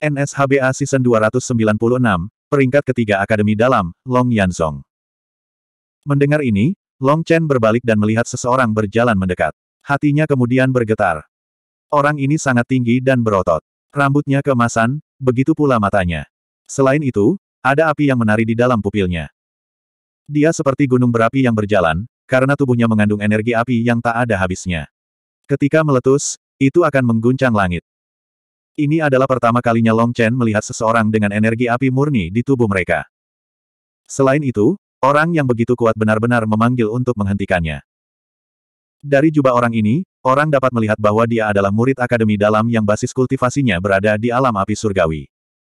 NSHBA Season 296, peringkat ketiga Akademi Dalam, Long Yanzong. Mendengar ini, Long Chen berbalik dan melihat seseorang berjalan mendekat. Hatinya kemudian bergetar. Orang ini sangat tinggi dan berotot. Rambutnya kemasan, begitu pula matanya. Selain itu, ada api yang menari di dalam pupilnya. Dia seperti gunung berapi yang berjalan, karena tubuhnya mengandung energi api yang tak ada habisnya. Ketika meletus, itu akan mengguncang langit. Ini adalah pertama kalinya Long Chen melihat seseorang dengan energi api murni di tubuh mereka. Selain itu, orang yang begitu kuat benar-benar memanggil untuk menghentikannya. Dari jubah orang ini, orang dapat melihat bahwa dia adalah murid akademi dalam yang basis kultivasinya berada di alam api surgawi.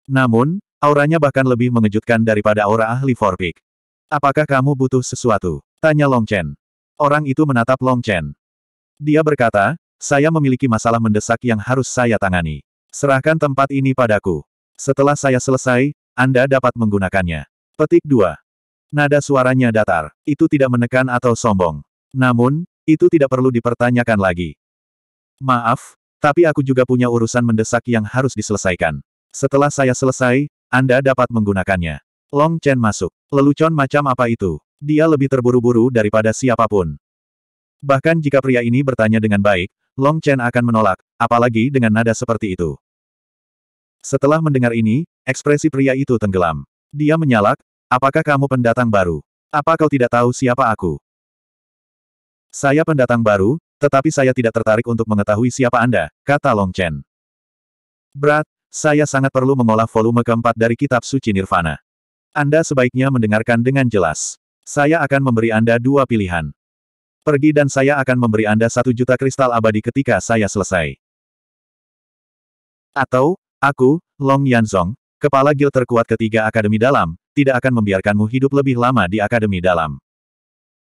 Namun, auranya bahkan lebih mengejutkan daripada aura ahli Forpik. Apakah kamu butuh sesuatu? Tanya Long Chen. Orang itu menatap Long Chen. Dia berkata, saya memiliki masalah mendesak yang harus saya tangani. Serahkan tempat ini padaku. Setelah saya selesai, Anda dapat menggunakannya. Petik 2. Nada suaranya datar. Itu tidak menekan atau sombong. Namun, itu tidak perlu dipertanyakan lagi. Maaf, tapi aku juga punya urusan mendesak yang harus diselesaikan. Setelah saya selesai, Anda dapat menggunakannya. Long Chen masuk. Lelucon macam apa itu? Dia lebih terburu-buru daripada siapapun. Bahkan jika pria ini bertanya dengan baik, Long Chen akan menolak, apalagi dengan nada seperti itu. Setelah mendengar ini, ekspresi pria itu tenggelam. Dia menyalak, apakah kamu pendatang baru? Apa kau tidak tahu siapa aku? Saya pendatang baru, tetapi saya tidak tertarik untuk mengetahui siapa Anda, kata Long Chen. Berat, saya sangat perlu mengolah volume keempat dari kitab suci Nirvana. Anda sebaiknya mendengarkan dengan jelas. Saya akan memberi Anda dua pilihan. Pergi dan saya akan memberi Anda satu juta kristal abadi ketika saya selesai. Atau, aku, Long Yanzong, kepala guild terkuat ketiga Akademi Dalam, tidak akan membiarkanmu hidup lebih lama di Akademi Dalam.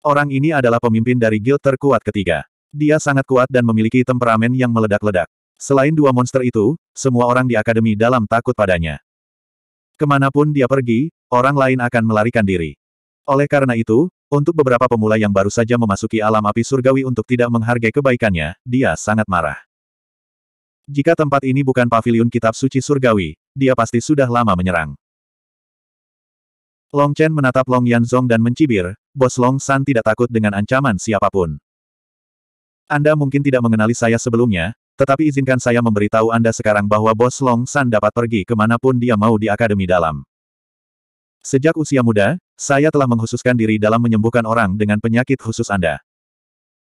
Orang ini adalah pemimpin dari guild terkuat ketiga. Dia sangat kuat dan memiliki temperamen yang meledak-ledak. Selain dua monster itu, semua orang di Akademi Dalam takut padanya. Kemanapun dia pergi, orang lain akan melarikan diri. Oleh karena itu, untuk beberapa pemula yang baru saja memasuki alam api surgawi untuk tidak menghargai kebaikannya, dia sangat marah. Jika tempat ini bukan pavilion kitab suci surgawi, dia pasti sudah lama menyerang. Long Chen menatap Long Yanzong dan mencibir, bos Long San tidak takut dengan ancaman siapapun. Anda mungkin tidak mengenali saya sebelumnya, tetapi izinkan saya memberitahu Anda sekarang bahwa bos Long San dapat pergi kemanapun dia mau di Akademi Dalam. Sejak usia muda, saya telah menghususkan diri dalam menyembuhkan orang dengan penyakit khusus Anda.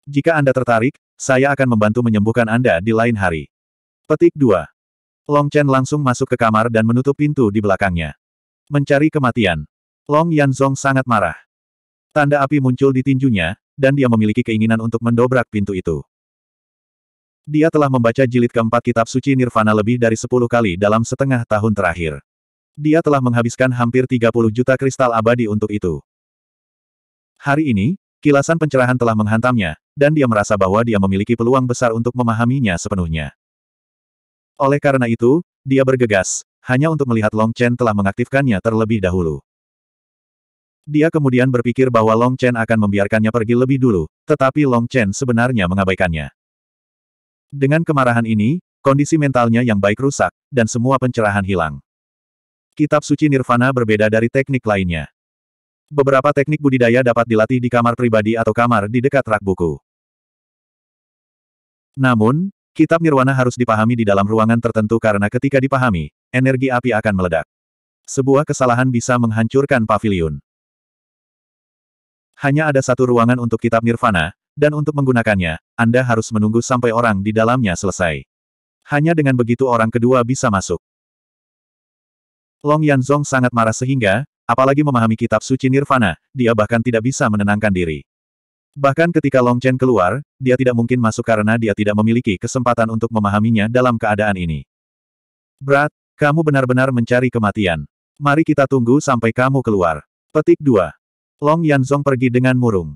Jika Anda tertarik, saya akan membantu menyembuhkan Anda di lain hari. Petik 2. Long Chen langsung masuk ke kamar dan menutup pintu di belakangnya. Mencari kematian. Long Yanzong sangat marah. Tanda api muncul di tinjunya, dan dia memiliki keinginan untuk mendobrak pintu itu. Dia telah membaca jilid keempat kitab suci Nirvana lebih dari sepuluh kali dalam setengah tahun terakhir. Dia telah menghabiskan hampir 30 juta kristal abadi untuk itu. Hari ini, kilasan pencerahan telah menghantamnya, dan dia merasa bahwa dia memiliki peluang besar untuk memahaminya sepenuhnya. Oleh karena itu, dia bergegas, hanya untuk melihat Long Chen telah mengaktifkannya terlebih dahulu. Dia kemudian berpikir bahwa Long Chen akan membiarkannya pergi lebih dulu, tetapi Long Chen sebenarnya mengabaikannya. Dengan kemarahan ini, kondisi mentalnya yang baik rusak, dan semua pencerahan hilang. Kitab suci Nirvana berbeda dari teknik lainnya. Beberapa teknik budidaya dapat dilatih di kamar pribadi atau kamar di dekat rak buku. Namun, kitab nirwana harus dipahami di dalam ruangan tertentu karena ketika dipahami, energi api akan meledak. Sebuah kesalahan bisa menghancurkan pavilion. Hanya ada satu ruangan untuk kitab nirvana, dan untuk menggunakannya, Anda harus menunggu sampai orang di dalamnya selesai. Hanya dengan begitu orang kedua bisa masuk. Long Yanzong sangat marah sehingga, apalagi memahami kitab suci Nirvana, dia bahkan tidak bisa menenangkan diri. Bahkan ketika Long Chen keluar, dia tidak mungkin masuk karena dia tidak memiliki kesempatan untuk memahaminya dalam keadaan ini. Brat, kamu benar-benar mencari kematian. Mari kita tunggu sampai kamu keluar. Petik 2. Long Yanzong pergi dengan murung.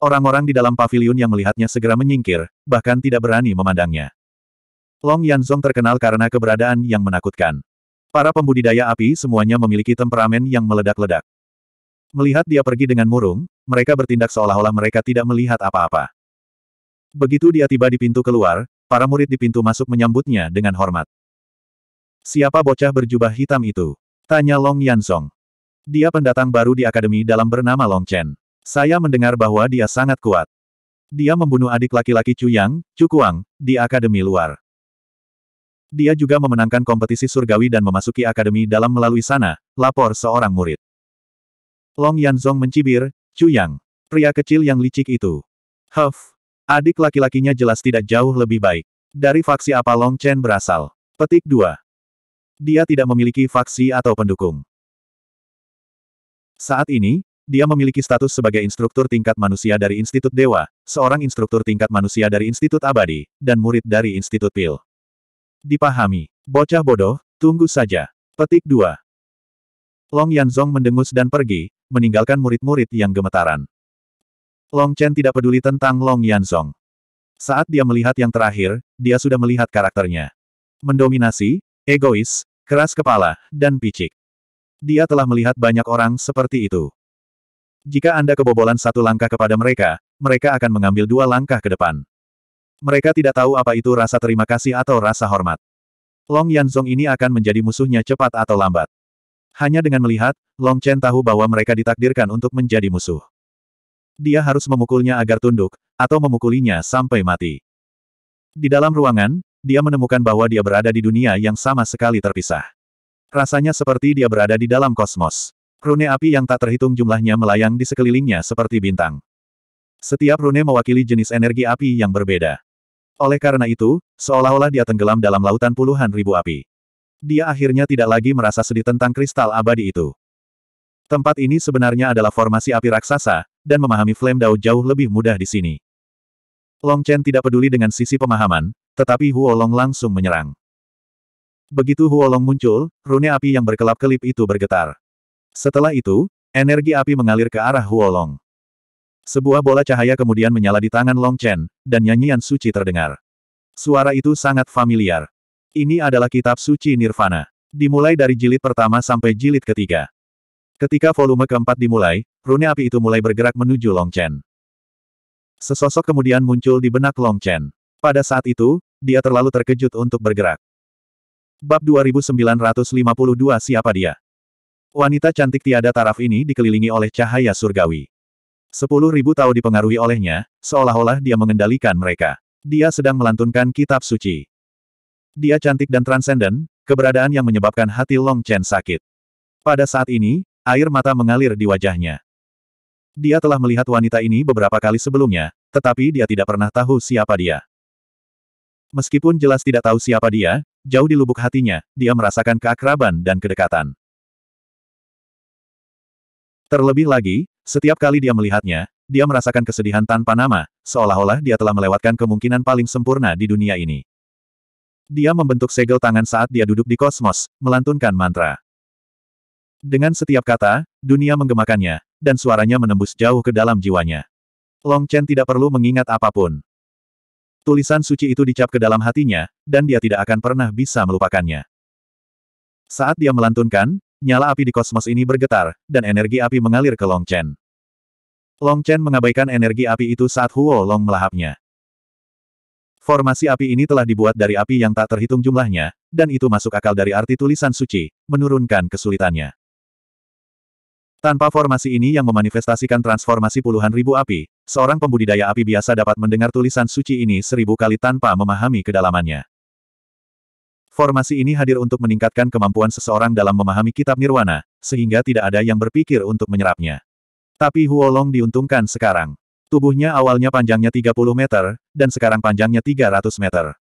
Orang-orang di dalam pavilion yang melihatnya segera menyingkir, bahkan tidak berani memandangnya. Long Yanzong terkenal karena keberadaan yang menakutkan. Para pembudidaya api semuanya memiliki temperamen yang meledak-ledak. Melihat dia pergi dengan murung, mereka bertindak seolah-olah mereka tidak melihat apa-apa. Begitu dia tiba di pintu keluar, para murid di pintu masuk menyambutnya dengan hormat. Siapa bocah berjubah hitam itu? Tanya Long Yansong. Dia pendatang baru di akademi dalam bernama Long Chen. Saya mendengar bahwa dia sangat kuat. Dia membunuh adik laki-laki Chu Yang, Chu Kuang, di akademi luar. Dia juga memenangkan kompetisi surgawi dan memasuki akademi dalam melalui sana, lapor seorang murid. Long Yanzong mencibir, Chu Yang. Pria kecil yang licik itu. Huff. Adik laki-lakinya jelas tidak jauh lebih baik. Dari faksi apa Long Chen berasal? Petik 2. Dia tidak memiliki faksi atau pendukung. Saat ini, dia memiliki status sebagai instruktur tingkat manusia dari Institut Dewa, seorang instruktur tingkat manusia dari Institut Abadi, dan murid dari Institut Pil. Dipahami. Bocah bodoh, tunggu saja. Petik 2. Long Yanzong mendengus dan pergi, meninggalkan murid-murid yang gemetaran. Long Chen tidak peduli tentang Long Yanzong. Saat dia melihat yang terakhir, dia sudah melihat karakternya. Mendominasi, egois, keras kepala, dan picik. Dia telah melihat banyak orang seperti itu. Jika Anda kebobolan satu langkah kepada mereka, mereka akan mengambil dua langkah ke depan. Mereka tidak tahu apa itu rasa terima kasih atau rasa hormat. Long Yanzong ini akan menjadi musuhnya cepat atau lambat. Hanya dengan melihat, Long Chen tahu bahwa mereka ditakdirkan untuk menjadi musuh. Dia harus memukulnya agar tunduk, atau memukulinya sampai mati. Di dalam ruangan, dia menemukan bahwa dia berada di dunia yang sama sekali terpisah. Rasanya seperti dia berada di dalam kosmos. Rune api yang tak terhitung jumlahnya melayang di sekelilingnya seperti bintang. Setiap rune mewakili jenis energi api yang berbeda. Oleh karena itu, seolah-olah dia tenggelam dalam lautan puluhan ribu api. Dia akhirnya tidak lagi merasa sedih tentang kristal abadi itu. Tempat ini sebenarnya adalah formasi api raksasa, dan memahami Flame Dao jauh lebih mudah di sini. Long Chen tidak peduli dengan sisi pemahaman, tetapi Huolong langsung menyerang. Begitu Huolong muncul, rune api yang berkelap-kelip itu bergetar. Setelah itu, energi api mengalir ke arah Huolong. Sebuah bola cahaya kemudian menyala di tangan Long Chen, dan nyanyian suci terdengar. Suara itu sangat familiar. Ini adalah kitab suci Nirvana. Dimulai dari jilid pertama sampai jilid ketiga. Ketika volume keempat dimulai, rune api itu mulai bergerak menuju Long Chen. Sesosok kemudian muncul di benak Long Chen. Pada saat itu, dia terlalu terkejut untuk bergerak. Bab 2952 Siapa dia? Wanita cantik tiada taraf ini dikelilingi oleh cahaya surgawi. Sepuluh ribu tahu dipengaruhi olehnya, seolah-olah dia mengendalikan mereka. Dia sedang melantunkan kitab suci. Dia cantik dan transenden, keberadaan yang menyebabkan hati Long Chen sakit. Pada saat ini, air mata mengalir di wajahnya. Dia telah melihat wanita ini beberapa kali sebelumnya, tetapi dia tidak pernah tahu siapa dia. Meskipun jelas tidak tahu siapa dia, jauh di lubuk hatinya, dia merasakan keakraban dan kedekatan. Terlebih lagi, setiap kali dia melihatnya, dia merasakan kesedihan tanpa nama, seolah-olah dia telah melewatkan kemungkinan paling sempurna di dunia ini. Dia membentuk segel tangan saat dia duduk di kosmos, melantunkan mantra. Dengan setiap kata, dunia menggemakannya, dan suaranya menembus jauh ke dalam jiwanya. Long Chen tidak perlu mengingat apapun. Tulisan suci itu dicap ke dalam hatinya, dan dia tidak akan pernah bisa melupakannya. Saat dia melantunkan, nyala api di kosmos ini bergetar, dan energi api mengalir ke Long Chen. Long Chen mengabaikan energi api itu saat Huo Long melahapnya. Formasi api ini telah dibuat dari api yang tak terhitung jumlahnya, dan itu masuk akal dari arti tulisan suci, menurunkan kesulitannya. Tanpa formasi ini yang memanifestasikan transformasi puluhan ribu api, seorang pembudidaya api biasa dapat mendengar tulisan suci ini seribu kali tanpa memahami kedalamannya. Formasi ini hadir untuk meningkatkan kemampuan seseorang dalam memahami kitab nirwana, sehingga tidak ada yang berpikir untuk menyerapnya. Tapi Huolong diuntungkan sekarang. Tubuhnya awalnya panjangnya 30 meter, dan sekarang panjangnya 300 meter.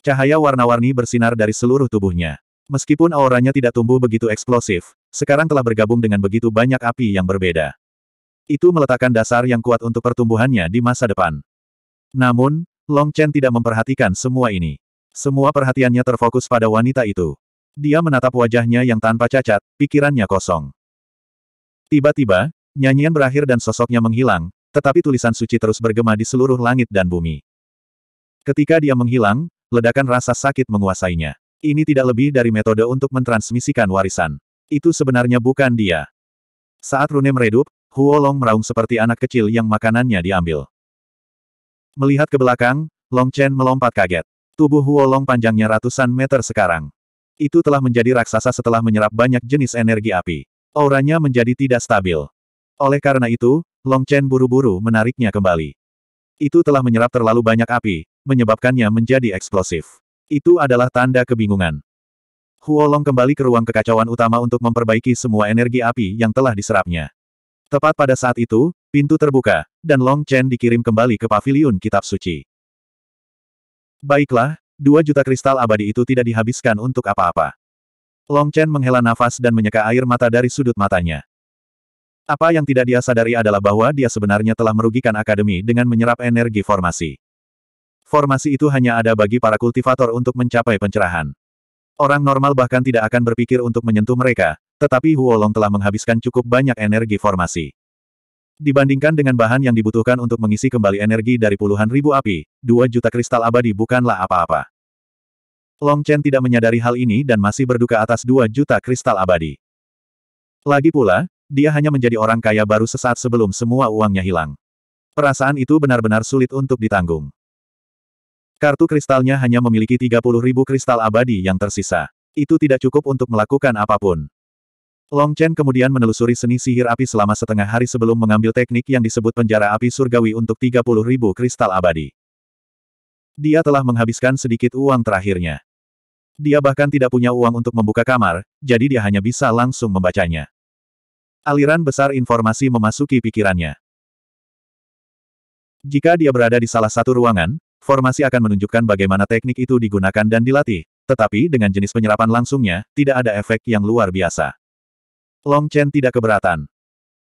Cahaya warna-warni bersinar dari seluruh tubuhnya. Meskipun auranya tidak tumbuh begitu eksplosif, sekarang telah bergabung dengan begitu banyak api yang berbeda. Itu meletakkan dasar yang kuat untuk pertumbuhannya di masa depan. Namun, Long Chen tidak memperhatikan semua ini. Semua perhatiannya terfokus pada wanita itu. Dia menatap wajahnya yang tanpa cacat, pikirannya kosong. Tiba-tiba, Nyanyian berakhir dan sosoknya menghilang, tetapi tulisan suci terus bergema di seluruh langit dan bumi. Ketika dia menghilang, ledakan rasa sakit menguasainya. Ini tidak lebih dari metode untuk mentransmisikan warisan. Itu sebenarnya bukan dia. Saat rune meredup, Huolong meraung seperti anak kecil yang makanannya diambil. Melihat ke belakang, Long Chen melompat kaget. Tubuh Huolong panjangnya ratusan meter sekarang. Itu telah menjadi raksasa setelah menyerap banyak jenis energi api. Auranya menjadi tidak stabil. Oleh karena itu, Long Chen buru-buru menariknya kembali. Itu telah menyerap terlalu banyak api, menyebabkannya menjadi eksplosif. Itu adalah tanda kebingungan. Huolong kembali ke ruang kekacauan utama untuk memperbaiki semua energi api yang telah diserapnya. Tepat pada saat itu, pintu terbuka, dan Long Chen dikirim kembali ke paviliun kitab suci. Baiklah, dua juta kristal abadi itu tidak dihabiskan untuk apa-apa. Long Chen menghela nafas dan menyeka air mata dari sudut matanya. Apa yang tidak dia sadari adalah bahwa dia sebenarnya telah merugikan akademi dengan menyerap energi formasi. Formasi itu hanya ada bagi para kultivator untuk mencapai pencerahan. Orang normal bahkan tidak akan berpikir untuk menyentuh mereka, tetapi Huolong telah menghabiskan cukup banyak energi formasi. Dibandingkan dengan bahan yang dibutuhkan untuk mengisi kembali energi dari puluhan ribu api, dua juta kristal abadi bukanlah apa-apa. Long Chen tidak menyadari hal ini dan masih berduka atas dua juta kristal abadi. Lagi pula, dia hanya menjadi orang kaya baru sesaat sebelum semua uangnya hilang. Perasaan itu benar-benar sulit untuk ditanggung. Kartu kristalnya hanya memiliki 30 ribu kristal abadi yang tersisa. Itu tidak cukup untuk melakukan apapun. Long Chen kemudian menelusuri seni sihir api selama setengah hari sebelum mengambil teknik yang disebut penjara api surgawi untuk 30 ribu kristal abadi. Dia telah menghabiskan sedikit uang terakhirnya. Dia bahkan tidak punya uang untuk membuka kamar, jadi dia hanya bisa langsung membacanya. Aliran besar informasi memasuki pikirannya. Jika dia berada di salah satu ruangan, formasi akan menunjukkan bagaimana teknik itu digunakan dan dilatih, tetapi dengan jenis penyerapan langsungnya, tidak ada efek yang luar biasa. Long Chen tidak keberatan.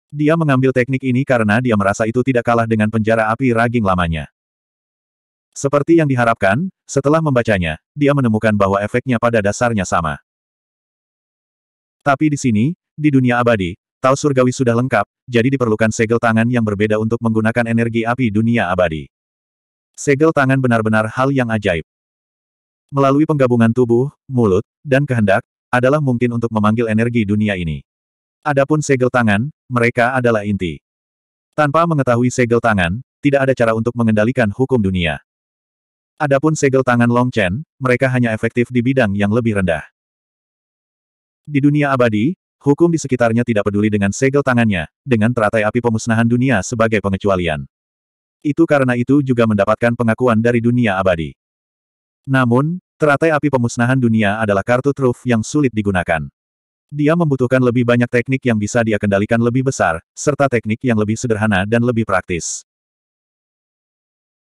Dia mengambil teknik ini karena dia merasa itu tidak kalah dengan penjara api raging lamanya. Seperti yang diharapkan, setelah membacanya, dia menemukan bahwa efeknya pada dasarnya sama. Tapi di sini, di dunia abadi, Tau surgawi sudah lengkap, jadi diperlukan segel tangan yang berbeda untuk menggunakan energi api dunia abadi. Segel tangan benar-benar hal yang ajaib. Melalui penggabungan tubuh, mulut, dan kehendak, adalah mungkin untuk memanggil energi dunia ini. Adapun segel tangan, mereka adalah inti. Tanpa mengetahui segel tangan, tidak ada cara untuk mengendalikan hukum dunia. Adapun segel tangan Long Chen, mereka hanya efektif di bidang yang lebih rendah. Di dunia abadi, Hukum di sekitarnya tidak peduli dengan segel tangannya, dengan teratai api pemusnahan dunia sebagai pengecualian. Itu karena itu juga mendapatkan pengakuan dari dunia abadi. Namun, teratai api pemusnahan dunia adalah kartu truf yang sulit digunakan. Dia membutuhkan lebih banyak teknik yang bisa dia kendalikan lebih besar, serta teknik yang lebih sederhana dan lebih praktis.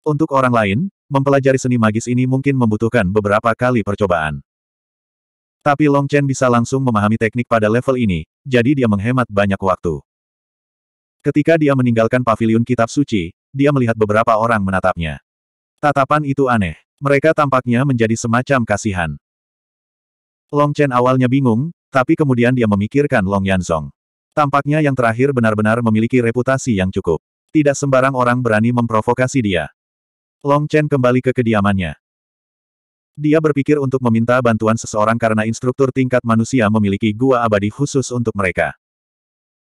Untuk orang lain, mempelajari seni magis ini mungkin membutuhkan beberapa kali percobaan. Tapi Long Chen bisa langsung memahami teknik pada level ini, jadi dia menghemat banyak waktu. Ketika dia meninggalkan paviliun kitab suci, dia melihat beberapa orang menatapnya. Tatapan itu aneh. Mereka tampaknya menjadi semacam kasihan. Long Chen awalnya bingung, tapi kemudian dia memikirkan Long Yanzong. Tampaknya yang terakhir benar-benar memiliki reputasi yang cukup. Tidak sembarang orang berani memprovokasi dia. Long Chen kembali ke kediamannya. Dia berpikir untuk meminta bantuan seseorang karena instruktur tingkat manusia memiliki gua abadi khusus untuk mereka.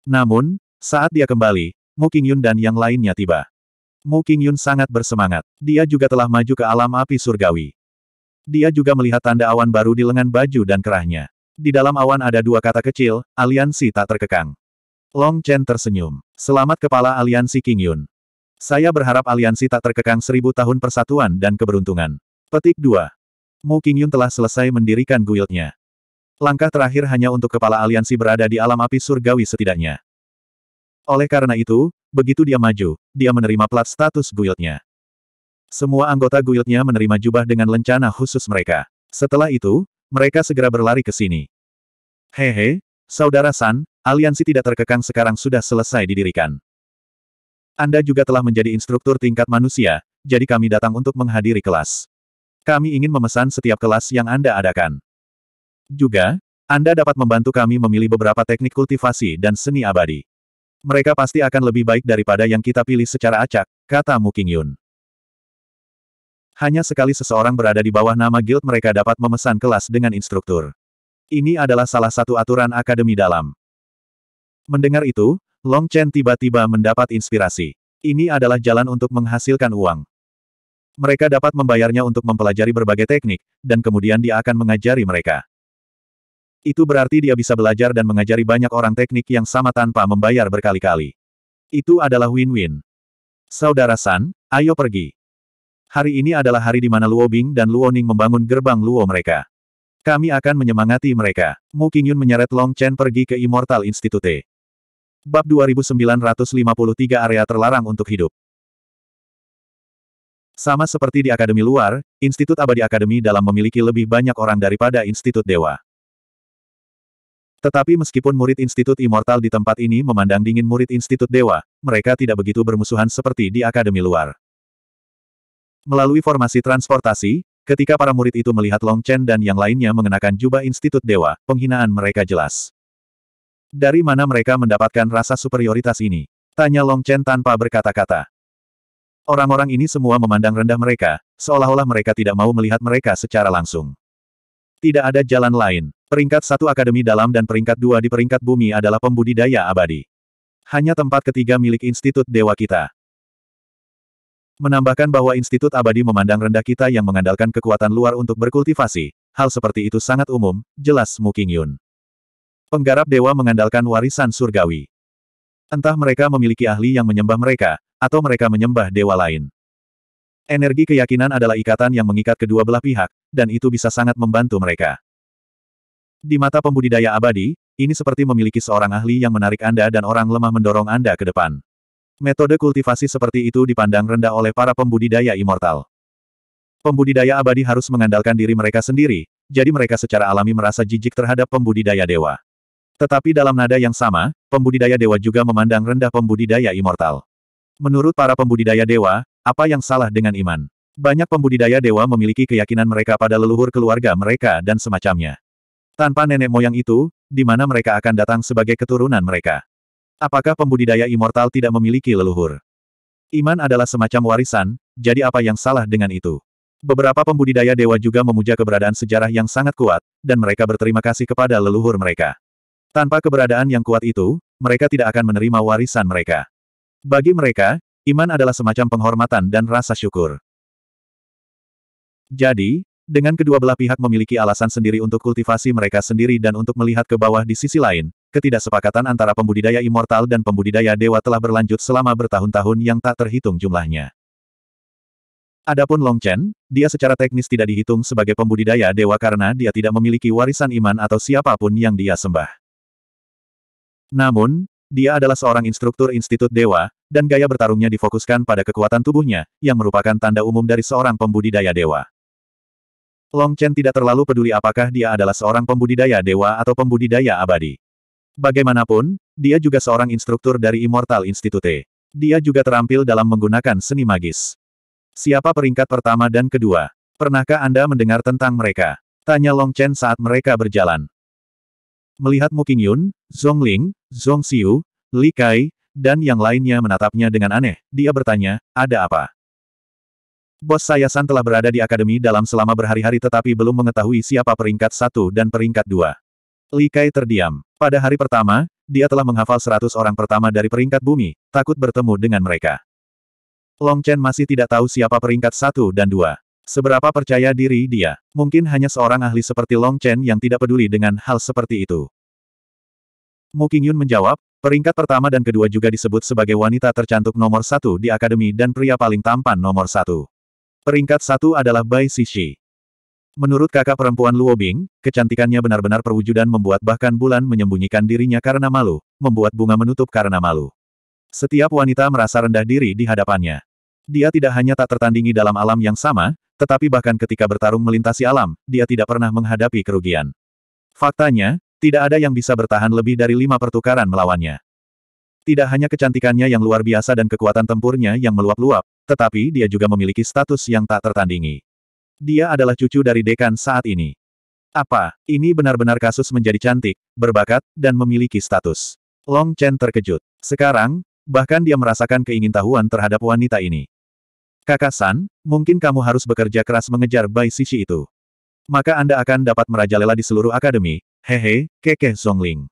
Namun, saat dia kembali, Mu Qingyun dan yang lainnya tiba. Mu Qingyun sangat bersemangat. Dia juga telah maju ke alam api surgawi. Dia juga melihat tanda awan baru di lengan baju dan kerahnya. Di dalam awan ada dua kata kecil, aliansi tak terkekang. Long Chen tersenyum. Selamat kepala aliansi King Yun. Saya berharap aliansi tak terkekang seribu tahun persatuan dan keberuntungan. Petik 2. Mu Qingyun telah selesai mendirikan guildnya. Langkah terakhir hanya untuk kepala aliansi berada di alam api surgawi setidaknya. Oleh karena itu, begitu dia maju, dia menerima plat status guildnya. Semua anggota guildnya menerima jubah dengan lencana khusus mereka. Setelah itu, mereka segera berlari ke sini. Hehe, Saudara San, aliansi tidak terkekang sekarang sudah selesai didirikan. Anda juga telah menjadi instruktur tingkat manusia, jadi kami datang untuk menghadiri kelas. Kami ingin memesan setiap kelas yang Anda adakan. Juga, Anda dapat membantu kami memilih beberapa teknik kultivasi dan seni abadi. Mereka pasti akan lebih baik daripada yang kita pilih secara acak, kata Muking Yun. Hanya sekali seseorang berada di bawah nama guild mereka dapat memesan kelas dengan instruktur. Ini adalah salah satu aturan akademi dalam. Mendengar itu, Long Chen tiba-tiba mendapat inspirasi. Ini adalah jalan untuk menghasilkan uang. Mereka dapat membayarnya untuk mempelajari berbagai teknik, dan kemudian dia akan mengajari mereka. Itu berarti dia bisa belajar dan mengajari banyak orang teknik yang sama tanpa membayar berkali-kali. Itu adalah win-win. Saudara San, ayo pergi. Hari ini adalah hari di mana Luo Bing dan Luo Ning membangun gerbang Luo mereka. Kami akan menyemangati mereka. Mu Qingyun menyeret Long Chen pergi ke Immortal Institute. Bab 2953 Area Terlarang untuk Hidup sama seperti di akademi luar, Institut Abadi Akademi dalam memiliki lebih banyak orang daripada Institut Dewa. Tetapi meskipun murid Institut Immortal di tempat ini memandang dingin murid Institut Dewa, mereka tidak begitu bermusuhan seperti di akademi luar. Melalui formasi transportasi, ketika para murid itu melihat Long Chen dan yang lainnya mengenakan jubah Institut Dewa, penghinaan mereka jelas. Dari mana mereka mendapatkan rasa superioritas ini? Tanya Long Chen tanpa berkata-kata. Orang-orang ini semua memandang rendah mereka, seolah-olah mereka tidak mau melihat mereka secara langsung. Tidak ada jalan lain. Peringkat satu akademi dalam dan peringkat dua di peringkat bumi adalah pembudidaya abadi. Hanya tempat ketiga milik Institut Dewa kita. Menambahkan bahwa Institut Abadi memandang rendah kita yang mengandalkan kekuatan luar untuk berkultivasi, hal seperti itu sangat umum, jelas Mu Yun. Penggarap dewa mengandalkan warisan surgawi. Entah mereka memiliki ahli yang menyembah mereka, atau mereka menyembah dewa lain. Energi keyakinan adalah ikatan yang mengikat kedua belah pihak, dan itu bisa sangat membantu mereka. Di mata pembudidaya abadi, ini seperti memiliki seorang ahli yang menarik Anda dan orang lemah mendorong Anda ke depan. Metode kultivasi seperti itu dipandang rendah oleh para pembudidaya immortal. Pembudidaya abadi harus mengandalkan diri mereka sendiri, jadi mereka secara alami merasa jijik terhadap pembudidaya dewa. Tetapi dalam nada yang sama, pembudidaya dewa juga memandang rendah pembudidaya immortal. Menurut para pembudidaya dewa, apa yang salah dengan iman? Banyak pembudidaya dewa memiliki keyakinan mereka pada leluhur keluarga mereka dan semacamnya. Tanpa nenek moyang itu, di mana mereka akan datang sebagai keturunan mereka? Apakah pembudidaya immortal tidak memiliki leluhur? Iman adalah semacam warisan, jadi apa yang salah dengan itu? Beberapa pembudidaya dewa juga memuja keberadaan sejarah yang sangat kuat, dan mereka berterima kasih kepada leluhur mereka. Tanpa keberadaan yang kuat itu, mereka tidak akan menerima warisan mereka. Bagi mereka, iman adalah semacam penghormatan dan rasa syukur. Jadi, dengan kedua belah pihak memiliki alasan sendiri untuk kultivasi mereka sendiri dan untuk melihat ke bawah di sisi lain, ketidaksepakatan antara pembudidaya immortal dan pembudidaya dewa telah berlanjut selama bertahun-tahun yang tak terhitung jumlahnya. Adapun Long Chen, dia secara teknis tidak dihitung sebagai pembudidaya dewa karena dia tidak memiliki warisan iman atau siapapun yang dia sembah. Namun, dia adalah seorang instruktur Institut Dewa, dan gaya bertarungnya difokuskan pada kekuatan tubuhnya, yang merupakan tanda umum dari seorang pembudidaya dewa. Long Chen tidak terlalu peduli apakah dia adalah seorang pembudidaya dewa atau pembudidaya abadi. Bagaimanapun, dia juga seorang instruktur dari Immortal Institute. Dia juga terampil dalam menggunakan seni magis. Siapa peringkat pertama dan kedua? Pernahkah Anda mendengar tentang mereka? Tanya Long Chen saat mereka berjalan. Melihat Mu Qingyun, Zhong Ling, Zhong Xiu, Li Kai, dan yang lainnya menatapnya dengan aneh, dia bertanya, ada apa? Bos saya san telah berada di akademi dalam selama berhari-hari tetapi belum mengetahui siapa peringkat satu dan peringkat dua. Li Kai terdiam. Pada hari pertama, dia telah menghafal seratus orang pertama dari peringkat bumi, takut bertemu dengan mereka. Long Chen masih tidak tahu siapa peringkat satu dan dua. Seberapa percaya diri dia, mungkin hanya seorang ahli seperti Long Chen yang tidak peduli dengan hal seperti itu. Mu Qingyun menjawab, peringkat pertama dan kedua juga disebut sebagai wanita tercantik nomor satu di akademi dan pria paling tampan nomor satu. Peringkat satu adalah Bai Xixi. Menurut kakak perempuan Luo Bing, kecantikannya benar-benar perwujudan membuat bahkan bulan menyembunyikan dirinya karena malu, membuat bunga menutup karena malu. Setiap wanita merasa rendah diri di hadapannya. Dia tidak hanya tak tertandingi dalam alam yang sama, tetapi bahkan ketika bertarung melintasi alam, dia tidak pernah menghadapi kerugian. Faktanya, tidak ada yang bisa bertahan lebih dari lima pertukaran melawannya. Tidak hanya kecantikannya yang luar biasa dan kekuatan tempurnya yang meluap-luap, tetapi dia juga memiliki status yang tak tertandingi. Dia adalah cucu dari dekan saat ini. Apa, ini benar-benar kasus menjadi cantik, berbakat, dan memiliki status. Long Chen terkejut. Sekarang, bahkan dia merasakan keingintahuan terhadap wanita ini. Kakak San, mungkin kamu harus bekerja keras mengejar Bai Sisi itu. Maka Anda akan dapat merajalela di seluruh akademi, hehe, kekeh Ling.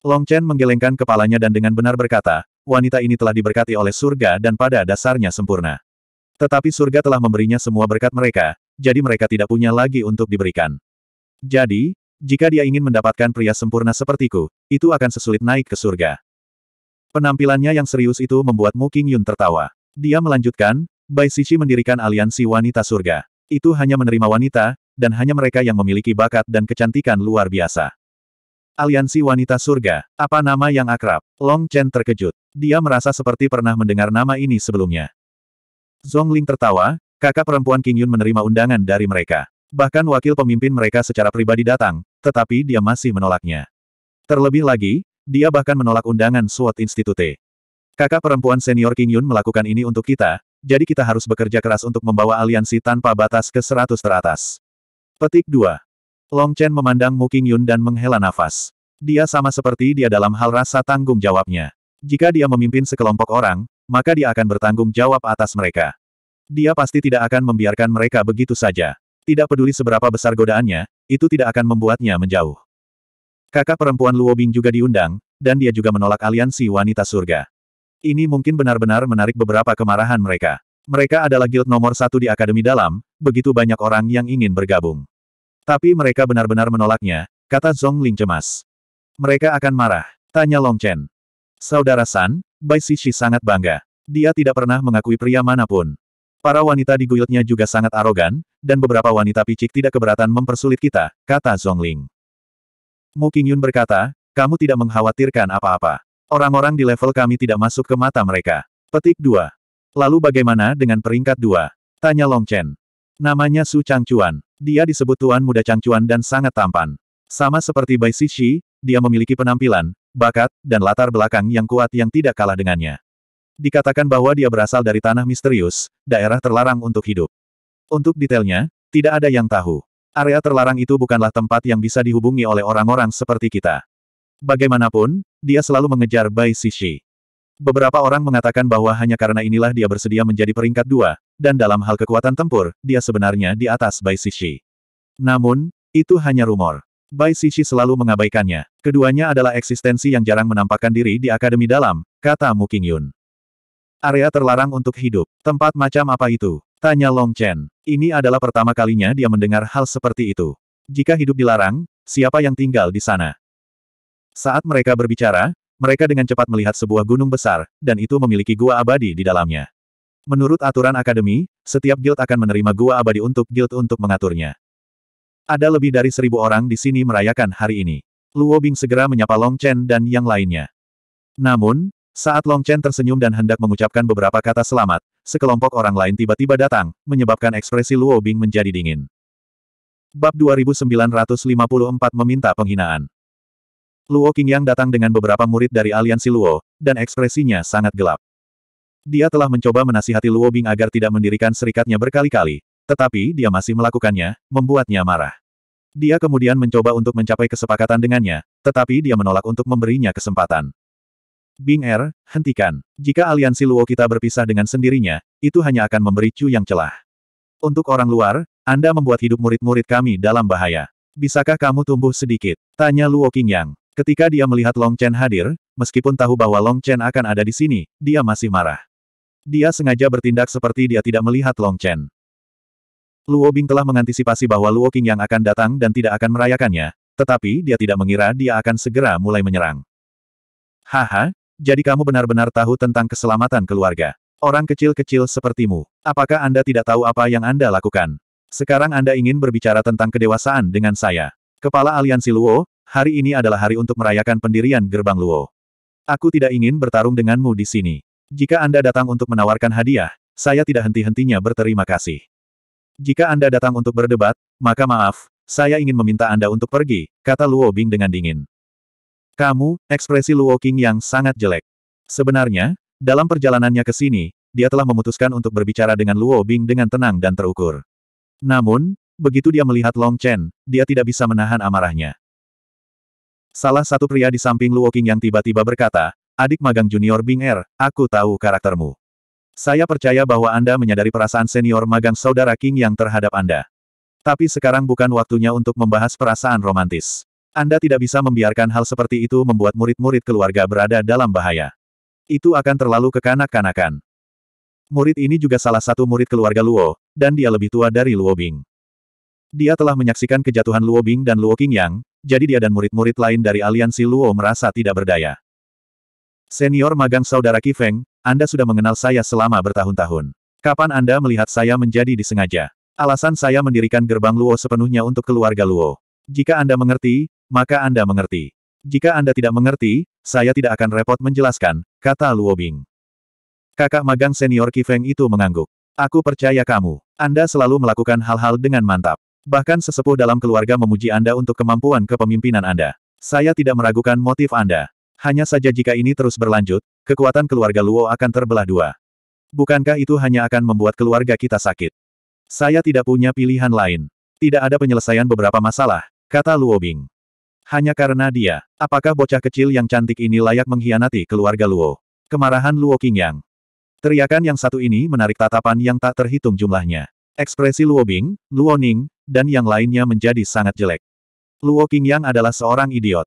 Long Chen menggelengkan kepalanya dan dengan benar berkata, wanita ini telah diberkati oleh surga dan pada dasarnya sempurna. Tetapi surga telah memberinya semua berkat mereka, jadi mereka tidak punya lagi untuk diberikan. Jadi, jika dia ingin mendapatkan pria sempurna sepertiku, itu akan sesulit naik ke surga. Penampilannya yang serius itu membuat Mu King Yun tertawa. Dia melanjutkan, Bai Sisi mendirikan aliansi wanita surga. Itu hanya menerima wanita, dan hanya mereka yang memiliki bakat dan kecantikan luar biasa. Aliansi Wanita Surga, apa nama yang akrab? Long Chen terkejut. Dia merasa seperti pernah mendengar nama ini sebelumnya. Ling tertawa, kakak perempuan King Yun menerima undangan dari mereka. Bahkan wakil pemimpin mereka secara pribadi datang, tetapi dia masih menolaknya. Terlebih lagi, dia bahkan menolak undangan SWOT Institute. Kakak perempuan senior King Yun melakukan ini untuk kita, jadi kita harus bekerja keras untuk membawa aliansi tanpa batas ke seratus teratas. Petik 2. Long Chen memandang Mu King Yun dan menghela nafas. Dia sama seperti dia dalam hal rasa tanggung jawabnya. Jika dia memimpin sekelompok orang, maka dia akan bertanggung jawab atas mereka. Dia pasti tidak akan membiarkan mereka begitu saja. Tidak peduli seberapa besar godaannya, itu tidak akan membuatnya menjauh. Kakak perempuan Luo Bing juga diundang, dan dia juga menolak aliansi wanita surga. Ini mungkin benar-benar menarik beberapa kemarahan mereka. Mereka adalah guild nomor satu di Akademi Dalam, begitu banyak orang yang ingin bergabung. Tapi mereka benar-benar menolaknya, kata Zhong Ling cemas. Mereka akan marah, tanya Long Chen. Saudara San, Bai Xixi sangat bangga. Dia tidak pernah mengakui pria manapun. Para wanita di guildnya juga sangat arogan, dan beberapa wanita picik tidak keberatan mempersulit kita, kata Zhong Ling. Mu Qingyun berkata, kamu tidak mengkhawatirkan apa-apa. Orang-orang di level kami tidak masuk ke mata mereka. Petik 2. Lalu bagaimana dengan peringkat 2? Tanya Long Chen. Namanya Su Changchuan. Dia disebut tuan muda Changchuan dan sangat tampan. Sama seperti Bai Sishi, dia memiliki penampilan, bakat, dan latar belakang yang kuat yang tidak kalah dengannya. Dikatakan bahwa dia berasal dari tanah misterius, daerah terlarang untuk hidup. Untuk detailnya, tidak ada yang tahu. Area terlarang itu bukanlah tempat yang bisa dihubungi oleh orang-orang seperti kita. Bagaimanapun, dia selalu mengejar Bai Sishi. Beberapa orang mengatakan bahwa hanya karena inilah dia bersedia menjadi peringkat dua, dan dalam hal kekuatan tempur, dia sebenarnya di atas Bai Sishi. Namun, itu hanya rumor. Bai Sishi selalu mengabaikannya. Keduanya adalah eksistensi yang jarang menampakkan diri di Akademi Dalam, kata Mu Yun. Area terlarang untuk hidup. Tempat macam apa itu? Tanya Long Chen. Ini adalah pertama kalinya dia mendengar hal seperti itu. Jika hidup dilarang, siapa yang tinggal di sana? Saat mereka berbicara, mereka dengan cepat melihat sebuah gunung besar, dan itu memiliki gua abadi di dalamnya. Menurut aturan akademi, setiap guild akan menerima gua abadi untuk guild untuk mengaturnya. Ada lebih dari seribu orang di sini merayakan hari ini. Luo Bing segera menyapa Long Chen dan yang lainnya. Namun, saat Long Chen tersenyum dan hendak mengucapkan beberapa kata selamat, sekelompok orang lain tiba-tiba datang, menyebabkan ekspresi Luo Bing menjadi dingin. Bab 2954 meminta penghinaan. Luo Qingyang datang dengan beberapa murid dari aliansi Luo, dan ekspresinya sangat gelap. Dia telah mencoba menasihati Luo Bing agar tidak mendirikan serikatnya berkali-kali, tetapi dia masih melakukannya, membuatnya marah. Dia kemudian mencoba untuk mencapai kesepakatan dengannya, tetapi dia menolak untuk memberinya kesempatan. Bing Er, hentikan. Jika aliansi Luo kita berpisah dengan sendirinya, itu hanya akan memberi Chu yang celah. Untuk orang luar, Anda membuat hidup murid-murid kami dalam bahaya. Bisakah kamu tumbuh sedikit? Tanya Luo Qingyang. Ketika dia melihat Long Chen hadir, meskipun tahu bahwa Long Chen akan ada di sini, dia masih marah. Dia sengaja bertindak seperti dia tidak melihat Long Chen. Luo Bing telah mengantisipasi bahwa Luo King yang akan datang dan tidak akan merayakannya, tetapi dia tidak mengira dia akan segera mulai menyerang. Haha, jadi kamu benar-benar tahu tentang keselamatan keluarga. Orang kecil-kecil sepertimu, apakah Anda tidak tahu apa yang Anda lakukan? Sekarang Anda ingin berbicara tentang kedewasaan dengan saya. Kepala Aliansi Luo, hari ini adalah hari untuk merayakan pendirian gerbang Luo. Aku tidak ingin bertarung denganmu di sini. Jika Anda datang untuk menawarkan hadiah, saya tidak henti-hentinya berterima kasih. Jika Anda datang untuk berdebat, maka maaf, saya ingin meminta Anda untuk pergi, kata Luo Bing dengan dingin. Kamu, ekspresi Luo King yang sangat jelek. Sebenarnya, dalam perjalanannya ke sini, dia telah memutuskan untuk berbicara dengan Luo Bing dengan tenang dan terukur. Namun, begitu dia melihat Long Chen, dia tidak bisa menahan amarahnya. Salah satu pria di samping Luo King yang tiba-tiba berkata, adik magang junior Bing Er, aku tahu karaktermu. Saya percaya bahwa Anda menyadari perasaan senior magang saudara King yang terhadap Anda. Tapi sekarang bukan waktunya untuk membahas perasaan romantis. Anda tidak bisa membiarkan hal seperti itu membuat murid-murid keluarga berada dalam bahaya. Itu akan terlalu kekanak-kanakan. Murid ini juga salah satu murid keluarga Luo, dan dia lebih tua dari Luo Bing. Dia telah menyaksikan kejatuhan Luo Bing dan Luo yang." jadi dia dan murid-murid lain dari aliansi Luo merasa tidak berdaya. Senior magang saudara Kifeng, Anda sudah mengenal saya selama bertahun-tahun. Kapan Anda melihat saya menjadi disengaja? Alasan saya mendirikan gerbang Luo sepenuhnya untuk keluarga Luo. Jika Anda mengerti, maka Anda mengerti. Jika Anda tidak mengerti, saya tidak akan repot menjelaskan, kata Luo Bing. Kakak magang senior Kifeng itu mengangguk. Aku percaya kamu. Anda selalu melakukan hal-hal dengan mantap. Bahkan sesepuh dalam keluarga memuji Anda untuk kemampuan kepemimpinan Anda. Saya tidak meragukan motif Anda. Hanya saja jika ini terus berlanjut, kekuatan keluarga Luo akan terbelah dua. Bukankah itu hanya akan membuat keluarga kita sakit? Saya tidak punya pilihan lain. Tidak ada penyelesaian beberapa masalah, kata Luo Bing. Hanya karena dia, apakah bocah kecil yang cantik ini layak mengkhianati keluarga Luo? Kemarahan Luo Qingyang. Teriakan yang satu ini menarik tatapan yang tak terhitung jumlahnya. Ekspresi Luo Bing, Luo Ning, dan yang lainnya menjadi sangat jelek. Luo Qingyang adalah seorang idiot.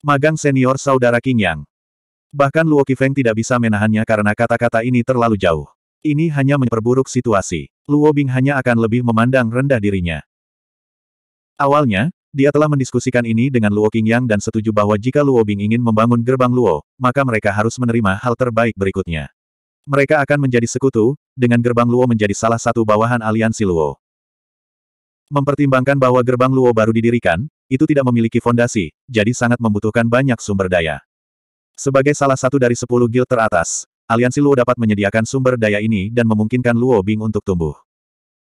Magang senior saudara Qingyang. Bahkan Luo Qifeng tidak bisa menahannya karena kata-kata ini terlalu jauh. Ini hanya memperburuk situasi. Luo Bing hanya akan lebih memandang rendah dirinya. Awalnya, dia telah mendiskusikan ini dengan Luo Qingyang dan setuju bahwa jika Luo Bing ingin membangun gerbang Luo, maka mereka harus menerima hal terbaik berikutnya. Mereka akan menjadi sekutu, dengan gerbang Luo menjadi salah satu bawahan aliansi Luo. Mempertimbangkan bahwa gerbang Luo baru didirikan, itu tidak memiliki fondasi, jadi sangat membutuhkan banyak sumber daya. Sebagai salah satu dari sepuluh guild teratas, aliansi Luo dapat menyediakan sumber daya ini dan memungkinkan Luo Bing untuk tumbuh.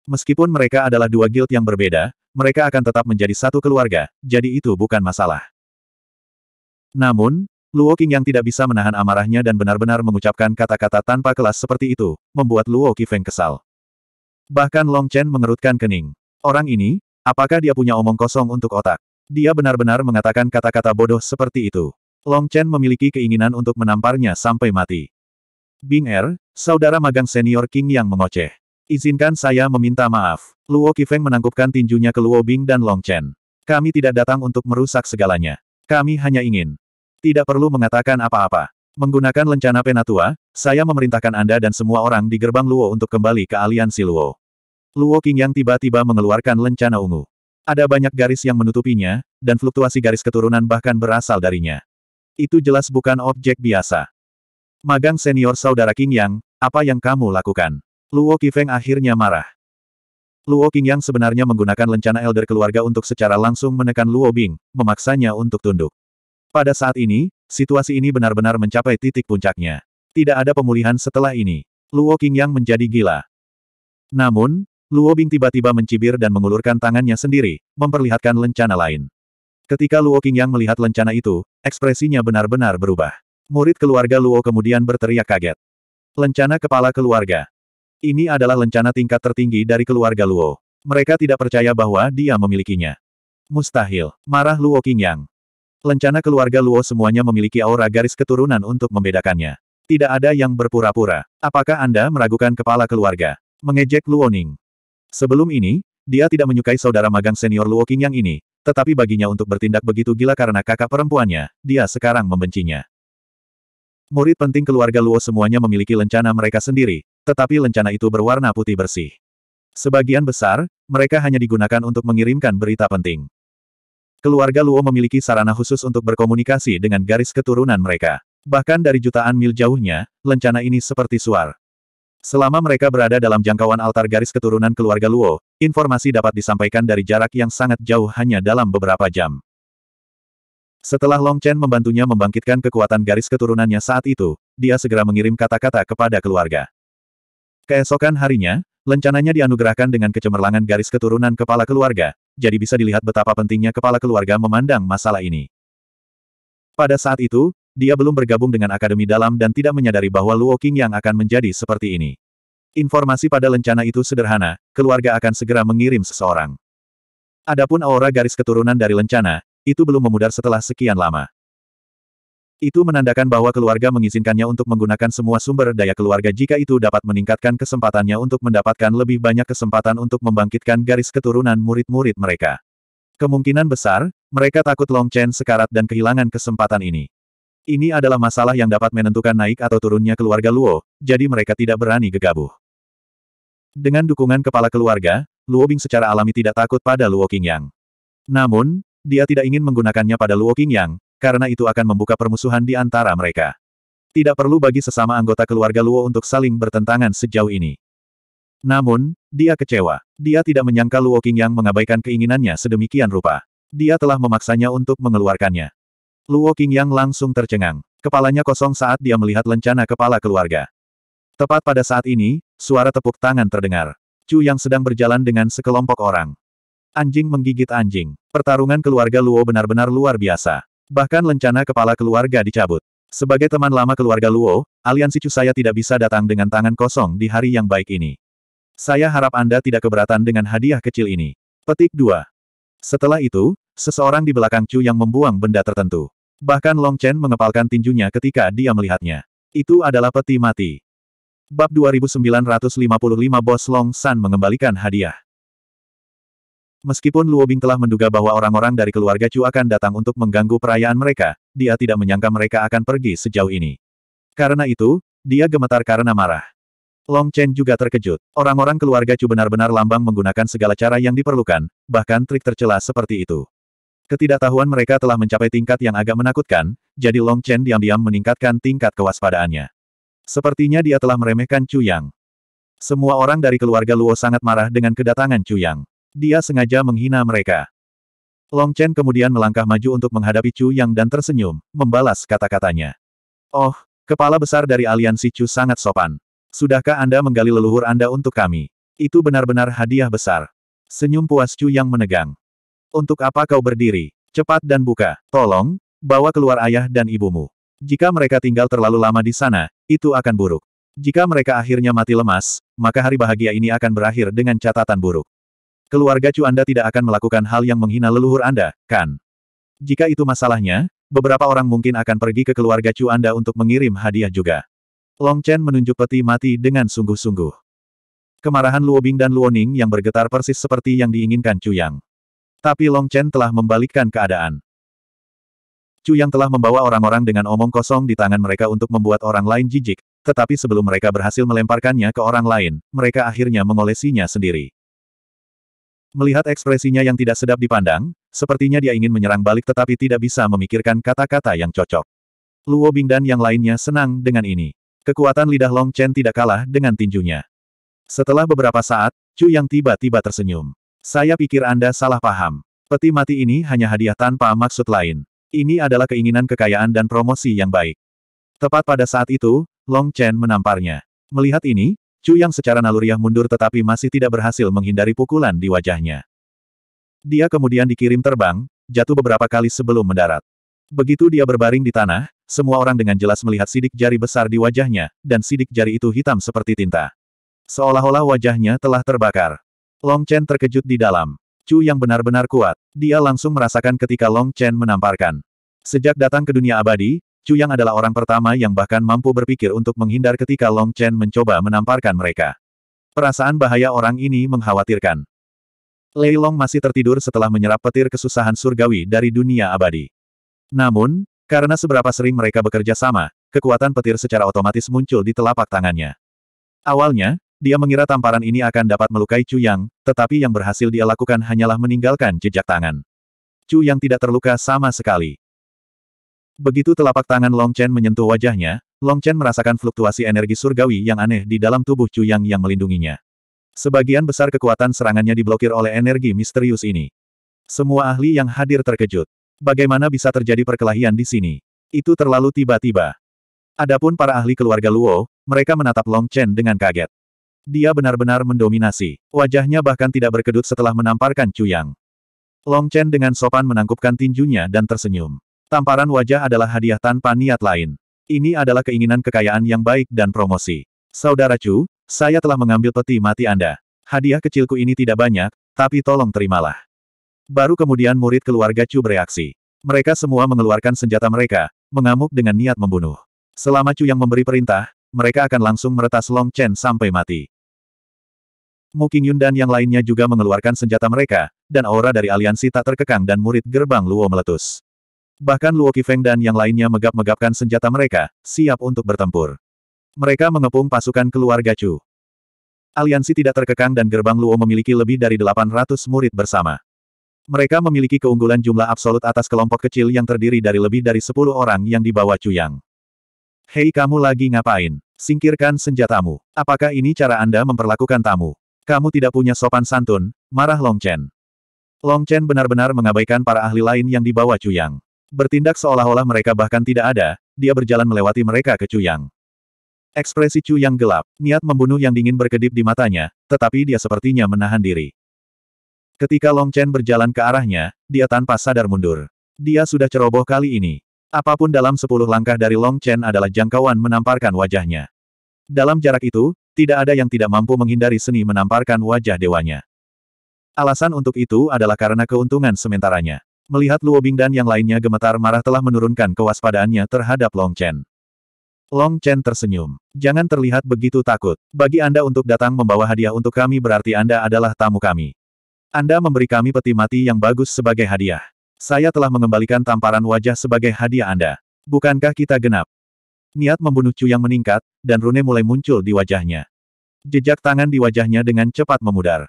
Meskipun mereka adalah dua guild yang berbeda, mereka akan tetap menjadi satu keluarga, jadi itu bukan masalah. Namun, Luo King yang tidak bisa menahan amarahnya dan benar-benar mengucapkan kata-kata tanpa kelas seperti itu, membuat Luo Qifeng kesal. Bahkan Long Chen mengerutkan kening. Orang ini, apakah dia punya omong kosong untuk otak? Dia benar-benar mengatakan kata-kata bodoh seperti itu. Long Chen memiliki keinginan untuk menamparnya sampai mati. Bing Er, saudara magang senior King yang mengoceh. Izinkan saya meminta maaf. Luo Qifeng menangkupkan tinjunya ke Luo Bing dan Long Chen. Kami tidak datang untuk merusak segalanya. Kami hanya ingin tidak perlu mengatakan apa-apa. Menggunakan lencana penatua, saya memerintahkan Anda dan semua orang di gerbang Luo untuk kembali ke aliansi Luo. Luo King yang tiba-tiba mengeluarkan lencana ungu. Ada banyak garis yang menutupinya, dan fluktuasi garis keturunan bahkan berasal darinya. Itu jelas bukan objek biasa. Magang senior saudara King Yang, apa yang kamu lakukan? Luo Kifeng akhirnya marah. Luo King Yang sebenarnya menggunakan lencana elder keluarga untuk secara langsung menekan Luo Bing, memaksanya untuk tunduk. Pada saat ini, situasi ini benar-benar mencapai titik puncaknya. Tidak ada pemulihan setelah ini. Luo Qingyang menjadi gila. Namun, Luo Bing tiba-tiba mencibir dan mengulurkan tangannya sendiri, memperlihatkan lencana lain. Ketika Luo Qingyang melihat lencana itu, ekspresinya benar-benar berubah. Murid keluarga Luo kemudian berteriak kaget. Lencana kepala keluarga. Ini adalah lencana tingkat tertinggi dari keluarga Luo. Mereka tidak percaya bahwa dia memilikinya. Mustahil, marah Luo Qingyang. Lencana keluarga Luo semuanya memiliki aura garis keturunan untuk membedakannya. Tidak ada yang berpura-pura. Apakah Anda meragukan kepala keluarga? Mengejek Luo Ning. Sebelum ini, dia tidak menyukai saudara magang senior Luo King yang ini, tetapi baginya untuk bertindak begitu gila karena kakak perempuannya, dia sekarang membencinya. Murid penting keluarga Luo semuanya memiliki lencana mereka sendiri, tetapi lencana itu berwarna putih bersih. Sebagian besar, mereka hanya digunakan untuk mengirimkan berita penting. Keluarga Luo memiliki sarana khusus untuk berkomunikasi dengan garis keturunan mereka. Bahkan dari jutaan mil jauhnya, lencana ini seperti suar. Selama mereka berada dalam jangkauan altar garis keturunan keluarga Luo, informasi dapat disampaikan dari jarak yang sangat jauh hanya dalam beberapa jam. Setelah Long Chen membantunya membangkitkan kekuatan garis keturunannya saat itu, dia segera mengirim kata-kata kepada keluarga. Keesokan harinya, lencananya dianugerahkan dengan kecemerlangan garis keturunan kepala keluarga, jadi bisa dilihat betapa pentingnya kepala keluarga memandang masalah ini. Pada saat itu, dia belum bergabung dengan Akademi Dalam dan tidak menyadari bahwa Luo King yang akan menjadi seperti ini. Informasi pada lencana itu sederhana, keluarga akan segera mengirim seseorang. Adapun aura garis keturunan dari lencana, itu belum memudar setelah sekian lama. Itu menandakan bahwa keluarga mengizinkannya untuk menggunakan semua sumber daya keluarga jika itu dapat meningkatkan kesempatannya untuk mendapatkan lebih banyak kesempatan untuk membangkitkan garis keturunan murid-murid mereka. Kemungkinan besar, mereka takut Long Chen sekarat dan kehilangan kesempatan ini. Ini adalah masalah yang dapat menentukan naik atau turunnya keluarga Luo, jadi mereka tidak berani gegabah. Dengan dukungan kepala keluarga, Luo Bing secara alami tidak takut pada Luo Qingyang. Namun, dia tidak ingin menggunakannya pada Luo Qingyang, karena itu akan membuka permusuhan di antara mereka. Tidak perlu bagi sesama anggota keluarga Luo untuk saling bertentangan sejauh ini. Namun, dia kecewa. Dia tidak menyangka Luo King yang mengabaikan keinginannya sedemikian rupa. Dia telah memaksanya untuk mengeluarkannya. Luo King yang langsung tercengang. Kepalanya kosong saat dia melihat lencana kepala keluarga. Tepat pada saat ini, suara tepuk tangan terdengar. Chu yang sedang berjalan dengan sekelompok orang. Anjing menggigit anjing. Pertarungan keluarga Luo benar-benar luar biasa. Bahkan lencana kepala keluarga dicabut. Sebagai teman lama keluarga Luo, aliansi Chu saya tidak bisa datang dengan tangan kosong di hari yang baik ini. Saya harap Anda tidak keberatan dengan hadiah kecil ini. Petik 2. Setelah itu, seseorang di belakang Chu yang membuang benda tertentu. Bahkan Long Chen mengepalkan tinjunya ketika dia melihatnya. Itu adalah peti mati. Bab 2955 Bos Long San mengembalikan hadiah. Meskipun Luo Bing telah menduga bahwa orang-orang dari keluarga Chu akan datang untuk mengganggu perayaan mereka, dia tidak menyangka mereka akan pergi sejauh ini. Karena itu, dia gemetar karena marah. Long Chen juga terkejut. Orang-orang keluarga Chu benar-benar lambang menggunakan segala cara yang diperlukan, bahkan trik tercela seperti itu. Ketidaktahuan mereka telah mencapai tingkat yang agak menakutkan, jadi Long Chen diam-diam meningkatkan tingkat kewaspadaannya. Sepertinya dia telah meremehkan Chu Yang. Semua orang dari keluarga Luo sangat marah dengan kedatangan Chu Yang. Dia sengaja menghina mereka. Long Chen kemudian melangkah maju untuk menghadapi Chu Yang dan tersenyum, membalas kata-katanya. Oh, kepala besar dari aliansi Chu sangat sopan. Sudahkah Anda menggali leluhur Anda untuk kami? Itu benar-benar hadiah besar. Senyum puas Chu Yang menegang. Untuk apa kau berdiri? Cepat dan buka. Tolong, bawa keluar ayah dan ibumu. Jika mereka tinggal terlalu lama di sana, itu akan buruk. Jika mereka akhirnya mati lemas, maka hari bahagia ini akan berakhir dengan catatan buruk. Keluarga Chu Anda tidak akan melakukan hal yang menghina leluhur Anda, kan? Jika itu masalahnya, beberapa orang mungkin akan pergi ke keluarga Chu Anda untuk mengirim hadiah juga. Long Chen menunjuk peti mati dengan sungguh-sungguh. Kemarahan Luo Bing dan Luo Ning yang bergetar persis seperti yang diinginkan Chu Yang. Tapi Long Chen telah membalikkan keadaan. Chu Yang telah membawa orang-orang dengan omong kosong di tangan mereka untuk membuat orang lain jijik, tetapi sebelum mereka berhasil melemparkannya ke orang lain, mereka akhirnya mengolesinya sendiri. Melihat ekspresinya yang tidak sedap dipandang, sepertinya dia ingin menyerang balik tetapi tidak bisa memikirkan kata-kata yang cocok. Luo Bing dan yang lainnya senang dengan ini. Kekuatan lidah Long Chen tidak kalah dengan tinjunya. Setelah beberapa saat, Chu yang tiba-tiba tersenyum. Saya pikir Anda salah paham. Peti mati ini hanya hadiah tanpa maksud lain. Ini adalah keinginan kekayaan dan promosi yang baik. Tepat pada saat itu, Long Chen menamparnya. Melihat ini, Chu Yang secara naluriah mundur tetapi masih tidak berhasil menghindari pukulan di wajahnya. Dia kemudian dikirim terbang, jatuh beberapa kali sebelum mendarat. Begitu dia berbaring di tanah, semua orang dengan jelas melihat sidik jari besar di wajahnya, dan sidik jari itu hitam seperti tinta. Seolah-olah wajahnya telah terbakar. Long Chen terkejut di dalam. Chu yang benar-benar kuat. Dia langsung merasakan ketika Long Chen menamparkan. Sejak datang ke dunia abadi, Chu Yang adalah orang pertama yang bahkan mampu berpikir untuk menghindar ketika Long Chen mencoba menamparkan mereka. Perasaan bahaya orang ini mengkhawatirkan. Lei Long masih tertidur setelah menyerap petir kesusahan surgawi dari dunia abadi. Namun, karena seberapa sering mereka bekerja sama, kekuatan petir secara otomatis muncul di telapak tangannya. Awalnya, dia mengira tamparan ini akan dapat melukai Chu Yang, tetapi yang berhasil dia lakukan hanyalah meninggalkan jejak tangan. Chu Yang tidak terluka sama sekali. Begitu telapak tangan Long Chen menyentuh wajahnya, Long Chen merasakan fluktuasi energi surgawi yang aneh di dalam tubuh Chu Yang yang melindunginya. Sebagian besar kekuatan serangannya diblokir oleh energi misterius ini. Semua ahli yang hadir terkejut. Bagaimana bisa terjadi perkelahian di sini? Itu terlalu tiba-tiba. Adapun para ahli keluarga Luo, mereka menatap Long Chen dengan kaget. Dia benar-benar mendominasi. Wajahnya bahkan tidak berkedut setelah menamparkan Chu Yang. Long Chen dengan sopan menangkupkan tinjunya dan tersenyum. Tamparan wajah adalah hadiah tanpa niat lain. Ini adalah keinginan kekayaan yang baik dan promosi. Saudara Chu, saya telah mengambil peti mati Anda. Hadiah kecilku ini tidak banyak, tapi tolong terimalah. Baru kemudian murid keluarga Chu bereaksi. Mereka semua mengeluarkan senjata mereka, mengamuk dengan niat membunuh. Selama Chu yang memberi perintah, mereka akan langsung meretas Long Chen sampai mati. Mu Qingyun dan yang lainnya juga mengeluarkan senjata mereka, dan aura dari aliansi tak terkekang dan murid gerbang Luo meletus. Bahkan Luo Kifeng dan yang lainnya megap-megapkan senjata mereka, siap untuk bertempur. Mereka mengepung pasukan keluarga Chu. Aliansi tidak terkekang dan gerbang Luo memiliki lebih dari 800 murid bersama. Mereka memiliki keunggulan jumlah absolut atas kelompok kecil yang terdiri dari lebih dari 10 orang yang dibawa Chu Yang. Hei kamu lagi ngapain? Singkirkan senjatamu. Apakah ini cara Anda memperlakukan tamu? Kamu tidak punya sopan santun, marah Long Chen. Long Chen benar-benar mengabaikan para ahli lain yang dibawa Chu Yang. Bertindak seolah-olah mereka bahkan tidak ada, dia berjalan melewati mereka ke Chu Yang. Ekspresi Chu Yang gelap, niat membunuh yang dingin berkedip di matanya, tetapi dia sepertinya menahan diri. Ketika Long Chen berjalan ke arahnya, dia tanpa sadar mundur. Dia sudah ceroboh kali ini. Apapun dalam sepuluh langkah dari Long Chen adalah jangkauan menamparkan wajahnya. Dalam jarak itu, tidak ada yang tidak mampu menghindari seni menamparkan wajah dewanya. Alasan untuk itu adalah karena keuntungan sementaranya. Melihat Luo Bing dan yang lainnya gemetar marah telah menurunkan kewaspadaannya terhadap Long Chen. Long Chen tersenyum. Jangan terlihat begitu takut. Bagi Anda untuk datang membawa hadiah untuk kami berarti Anda adalah tamu kami. Anda memberi kami peti mati yang bagus sebagai hadiah. Saya telah mengembalikan tamparan wajah sebagai hadiah Anda. Bukankah kita genap? Niat membunuh Chu yang meningkat, dan rune mulai muncul di wajahnya. Jejak tangan di wajahnya dengan cepat memudar.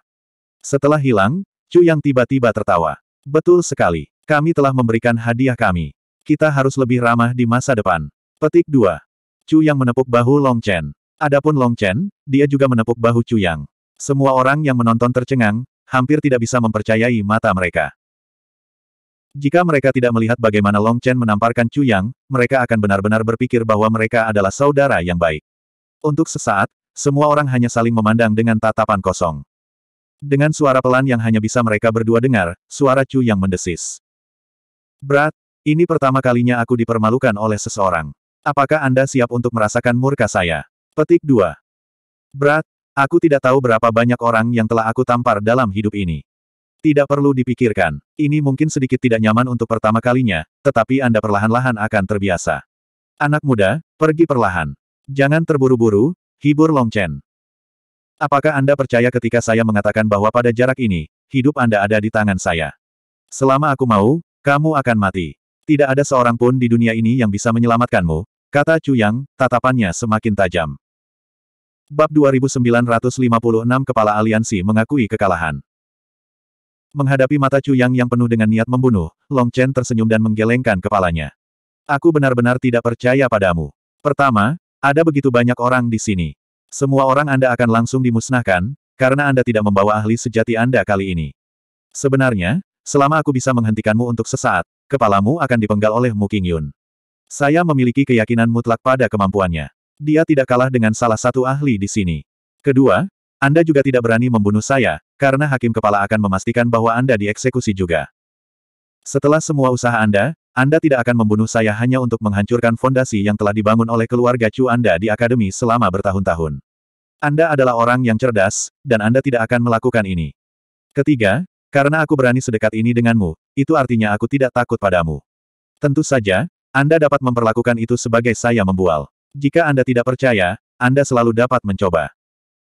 Setelah hilang, Chu yang tiba-tiba tertawa. Betul sekali. Kami telah memberikan hadiah kami. Kita harus lebih ramah di masa depan. Petik 2. Chu Yang menepuk bahu Long Chen. Adapun Long Chen, dia juga menepuk bahu Chu Yang. Semua orang yang menonton tercengang, hampir tidak bisa mempercayai mata mereka. Jika mereka tidak melihat bagaimana Long Chen menamparkan Chu Yang, mereka akan benar-benar berpikir bahwa mereka adalah saudara yang baik. Untuk sesaat, semua orang hanya saling memandang dengan tatapan kosong. Dengan suara pelan yang hanya bisa mereka berdua dengar, suara Chu yang mendesis. Berat, ini pertama kalinya aku dipermalukan oleh seseorang. Apakah Anda siap untuk merasakan murka saya? Petik 2. Berat, aku tidak tahu berapa banyak orang yang telah aku tampar dalam hidup ini. Tidak perlu dipikirkan, ini mungkin sedikit tidak nyaman untuk pertama kalinya, tetapi Anda perlahan-lahan akan terbiasa. Anak muda, pergi perlahan. Jangan terburu-buru, hibur Long Chen. Apakah Anda percaya ketika saya mengatakan bahwa pada jarak ini, hidup Anda ada di tangan saya? Selama aku mau, kamu akan mati. Tidak ada seorang pun di dunia ini yang bisa menyelamatkanmu, kata Chu Yang, tatapannya semakin tajam. Bab 2956 Kepala Aliansi mengakui kekalahan. Menghadapi mata Chu Yang yang penuh dengan niat membunuh, Long Chen tersenyum dan menggelengkan kepalanya. Aku benar-benar tidak percaya padamu. Pertama, ada begitu banyak orang di sini. Semua orang Anda akan langsung dimusnahkan, karena Anda tidak membawa ahli sejati Anda kali ini. Sebenarnya, selama aku bisa menghentikanmu untuk sesaat, kepalamu akan dipenggal oleh Mu Yun. Saya memiliki keyakinan mutlak pada kemampuannya. Dia tidak kalah dengan salah satu ahli di sini. Kedua, Anda juga tidak berani membunuh saya, karena hakim kepala akan memastikan bahwa Anda dieksekusi juga. Setelah semua usaha Anda, anda tidak akan membunuh saya hanya untuk menghancurkan fondasi yang telah dibangun oleh keluarga Chu Anda di akademi selama bertahun-tahun. Anda adalah orang yang cerdas, dan Anda tidak akan melakukan ini. Ketiga, karena aku berani sedekat ini denganmu, itu artinya aku tidak takut padamu. Tentu saja, Anda dapat memperlakukan itu sebagai saya membual. Jika Anda tidak percaya, Anda selalu dapat mencoba.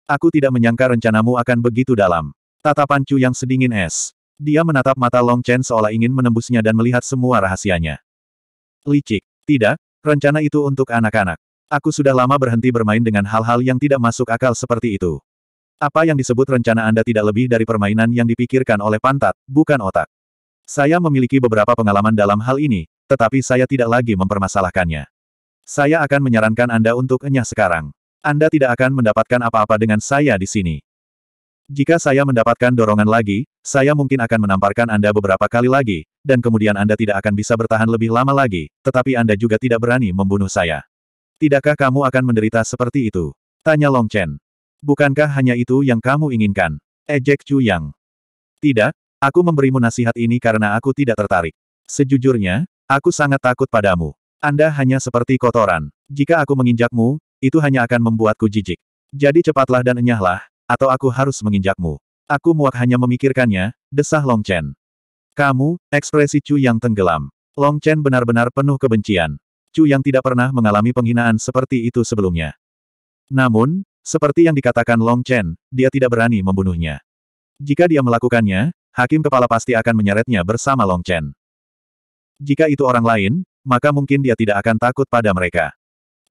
Aku tidak menyangka rencanamu akan begitu dalam. Tatapan Chu yang sedingin es. Dia menatap mata Long Chen seolah ingin menembusnya dan melihat semua rahasianya. Licik. Tidak, rencana itu untuk anak-anak. Aku sudah lama berhenti bermain dengan hal-hal yang tidak masuk akal seperti itu. Apa yang disebut rencana Anda tidak lebih dari permainan yang dipikirkan oleh pantat, bukan otak. Saya memiliki beberapa pengalaman dalam hal ini, tetapi saya tidak lagi mempermasalahkannya. Saya akan menyarankan Anda untuk enyah sekarang. Anda tidak akan mendapatkan apa-apa dengan saya di sini. Jika saya mendapatkan dorongan lagi, saya mungkin akan menamparkan Anda beberapa kali lagi, dan kemudian Anda tidak akan bisa bertahan lebih lama lagi, tetapi Anda juga tidak berani membunuh saya. Tidakkah kamu akan menderita seperti itu? Tanya Long Chen. Bukankah hanya itu yang kamu inginkan? Ejek Chu Yang. Tidak, aku memberimu nasihat ini karena aku tidak tertarik. Sejujurnya, aku sangat takut padamu. Anda hanya seperti kotoran. Jika aku menginjakmu, itu hanya akan membuatku jijik. Jadi cepatlah dan enyahlah, atau aku harus menginjakmu. Aku muak hanya memikirkannya, desah Long Chen. Kamu, ekspresi Chu yang tenggelam. Long Chen benar-benar penuh kebencian. Chu yang tidak pernah mengalami penghinaan seperti itu sebelumnya. Namun, seperti yang dikatakan Long Chen, dia tidak berani membunuhnya. Jika dia melakukannya, hakim kepala pasti akan menyeretnya bersama Long Chen. Jika itu orang lain, maka mungkin dia tidak akan takut pada mereka.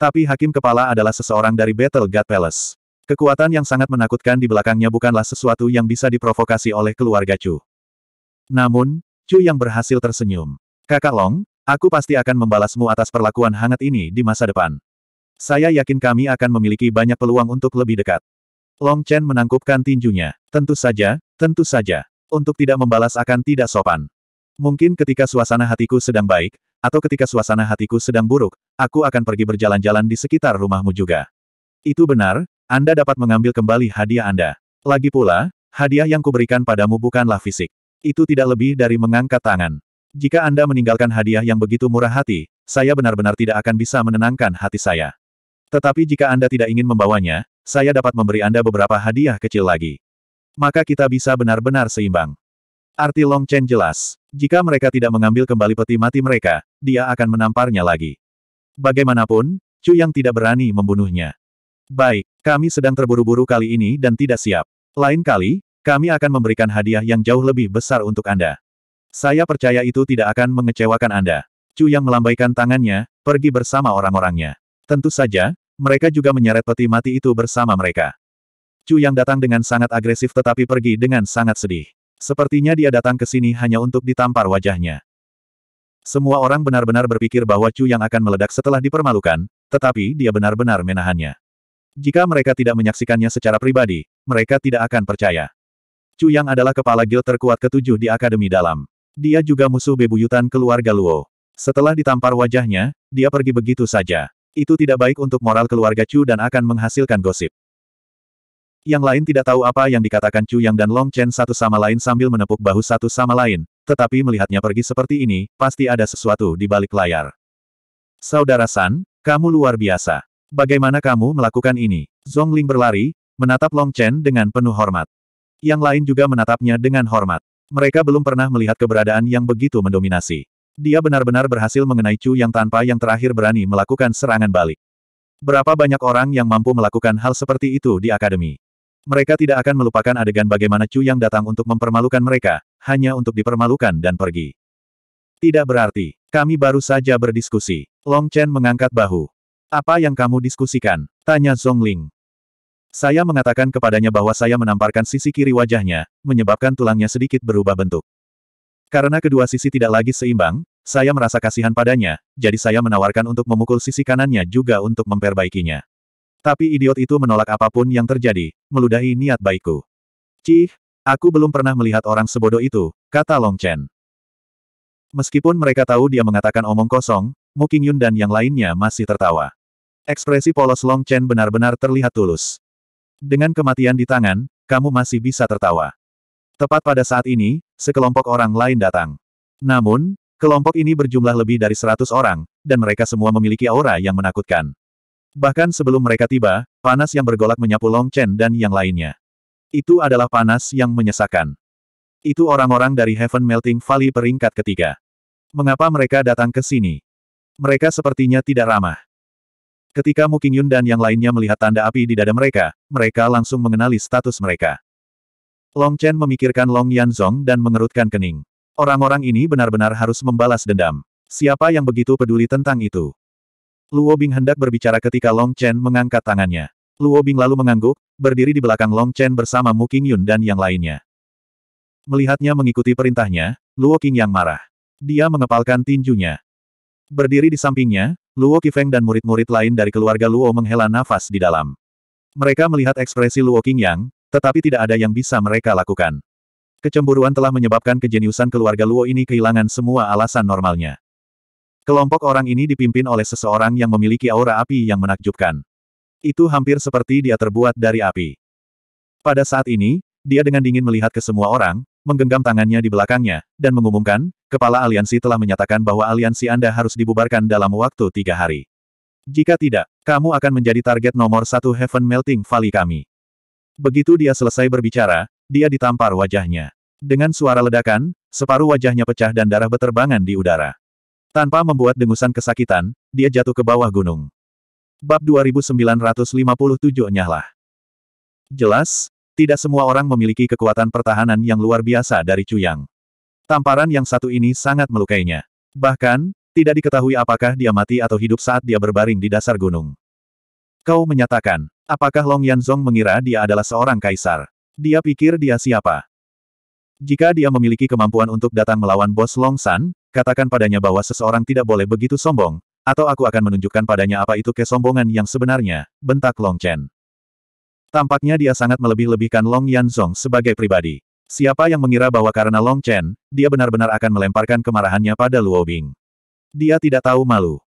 Tapi hakim kepala adalah seseorang dari Battle God Palace. Kekuatan yang sangat menakutkan di belakangnya bukanlah sesuatu yang bisa diprovokasi oleh keluarga Chu. Namun, Chu yang berhasil tersenyum. Kakak Long, aku pasti akan membalasmu atas perlakuan hangat ini di masa depan. Saya yakin kami akan memiliki banyak peluang untuk lebih dekat. Long Chen menangkupkan tinjunya. Tentu saja, tentu saja. Untuk tidak membalas akan tidak sopan. Mungkin ketika suasana hatiku sedang baik, atau ketika suasana hatiku sedang buruk, aku akan pergi berjalan-jalan di sekitar rumahmu juga. Itu benar, Anda dapat mengambil kembali hadiah Anda. Lagi pula, hadiah yang kuberikan padamu bukanlah fisik. Itu tidak lebih dari mengangkat tangan. Jika Anda meninggalkan hadiah yang begitu murah hati, saya benar-benar tidak akan bisa menenangkan hati saya. Tetapi jika Anda tidak ingin membawanya, saya dapat memberi Anda beberapa hadiah kecil lagi. Maka kita bisa benar-benar seimbang. Arti Long Chen jelas. Jika mereka tidak mengambil kembali peti mati mereka, dia akan menamparnya lagi. Bagaimanapun, Chu yang tidak berani membunuhnya. Baik, kami sedang terburu-buru kali ini dan tidak siap. Lain kali, kami akan memberikan hadiah yang jauh lebih besar untuk Anda. Saya percaya itu tidak akan mengecewakan Anda. Chu yang melambaikan tangannya, pergi bersama orang-orangnya. Tentu saja, mereka juga menyeret peti mati itu bersama mereka. Chu yang datang dengan sangat agresif tetapi pergi dengan sangat sedih. Sepertinya dia datang ke sini hanya untuk ditampar wajahnya. Semua orang benar-benar berpikir bahwa Chu yang akan meledak setelah dipermalukan, tetapi dia benar-benar menahannya. Jika mereka tidak menyaksikannya secara pribadi, mereka tidak akan percaya. Chu Yang adalah kepala guild terkuat ketujuh di Akademi Dalam. Dia juga musuh bebuyutan keluarga Luo. Setelah ditampar wajahnya, dia pergi begitu saja. Itu tidak baik untuk moral keluarga Chu dan akan menghasilkan gosip. Yang lain tidak tahu apa yang dikatakan Chu Yang dan Long Chen satu sama lain sambil menepuk bahu satu sama lain, tetapi melihatnya pergi seperti ini, pasti ada sesuatu di balik layar. Saudara San, kamu luar biasa. Bagaimana kamu melakukan ini? Zhong Ling berlari, menatap Long Chen dengan penuh hormat. Yang lain juga menatapnya dengan hormat. Mereka belum pernah melihat keberadaan yang begitu mendominasi. Dia benar-benar berhasil mengenai Chu yang tanpa yang terakhir berani melakukan serangan balik. Berapa banyak orang yang mampu melakukan hal seperti itu di akademi? Mereka tidak akan melupakan adegan bagaimana Chu yang datang untuk mempermalukan mereka, hanya untuk dipermalukan dan pergi. Tidak berarti, kami baru saja berdiskusi. Long Chen mengangkat bahu. Apa yang kamu diskusikan? Tanya Zhongling. Saya mengatakan kepadanya bahwa saya menamparkan sisi kiri wajahnya, menyebabkan tulangnya sedikit berubah bentuk. Karena kedua sisi tidak lagi seimbang, saya merasa kasihan padanya, jadi saya menawarkan untuk memukul sisi kanannya juga untuk memperbaikinya. Tapi idiot itu menolak apapun yang terjadi, meludahi niat baikku. Cih, aku belum pernah melihat orang sebodoh itu, kata Long Chen. Meskipun mereka tahu dia mengatakan omong kosong, Mu Qingyun dan yang lainnya masih tertawa. Ekspresi polos Long Chen benar-benar terlihat tulus. Dengan kematian di tangan, kamu masih bisa tertawa. Tepat pada saat ini, sekelompok orang lain datang. Namun, kelompok ini berjumlah lebih dari seratus orang, dan mereka semua memiliki aura yang menakutkan. Bahkan sebelum mereka tiba, panas yang bergolak menyapu Long Chen dan yang lainnya. Itu adalah panas yang menyesakkan. Itu orang-orang dari Heaven Melting Valley peringkat ketiga. Mengapa mereka datang ke sini? Mereka sepertinya tidak ramah. Ketika Mukingyun dan yang lainnya melihat tanda api di dada mereka, mereka langsung mengenali status mereka. Long Chen memikirkan Long Yanzong dan mengerutkan kening. Orang-orang ini benar-benar harus membalas dendam. Siapa yang begitu peduli tentang itu? Luo Bing hendak berbicara ketika Long Chen mengangkat tangannya. Luo Bing lalu mengangguk, berdiri di belakang Long Chen bersama Mu Qingyun dan yang lainnya. Melihatnya mengikuti perintahnya, Luo Qing yang marah. Dia mengepalkan tinjunya. Berdiri di sampingnya, Luo Qifeng dan murid-murid lain dari keluarga Luo menghela nafas di dalam. Mereka melihat ekspresi Luo Qingyang, tetapi tidak ada yang bisa mereka lakukan. Kecemburuan telah menyebabkan kejeniusan keluarga Luo ini kehilangan semua alasan normalnya. Kelompok orang ini dipimpin oleh seseorang yang memiliki aura api yang menakjubkan. Itu hampir seperti dia terbuat dari api. Pada saat ini, dia dengan dingin melihat ke semua orang, menggenggam tangannya di belakangnya, dan mengumumkan, kepala aliansi telah menyatakan bahwa aliansi Anda harus dibubarkan dalam waktu tiga hari. Jika tidak, kamu akan menjadi target nomor satu Heaven Melting Valley kami. Begitu dia selesai berbicara, dia ditampar wajahnya. Dengan suara ledakan, separuh wajahnya pecah dan darah beterbangan di udara. Tanpa membuat dengusan kesakitan, dia jatuh ke bawah gunung. Bab 2957 Nyahlah. Jelas, tidak semua orang memiliki kekuatan pertahanan yang luar biasa dari Cuyang. Tamparan yang satu ini sangat melukainya. Bahkan, tidak diketahui apakah dia mati atau hidup saat dia berbaring di dasar gunung. Kau menyatakan, apakah Long Yanzong mengira dia adalah seorang kaisar? Dia pikir dia siapa? Jika dia memiliki kemampuan untuk datang melawan bos Long San, katakan padanya bahwa seseorang tidak boleh begitu sombong, atau aku akan menunjukkan padanya apa itu kesombongan yang sebenarnya, bentak Long Chen. Tampaknya dia sangat melebih-lebihkan Long Yanzong sebagai pribadi. Siapa yang mengira bahwa karena Long Chen, dia benar-benar akan melemparkan kemarahannya pada Luo Bing. Dia tidak tahu malu.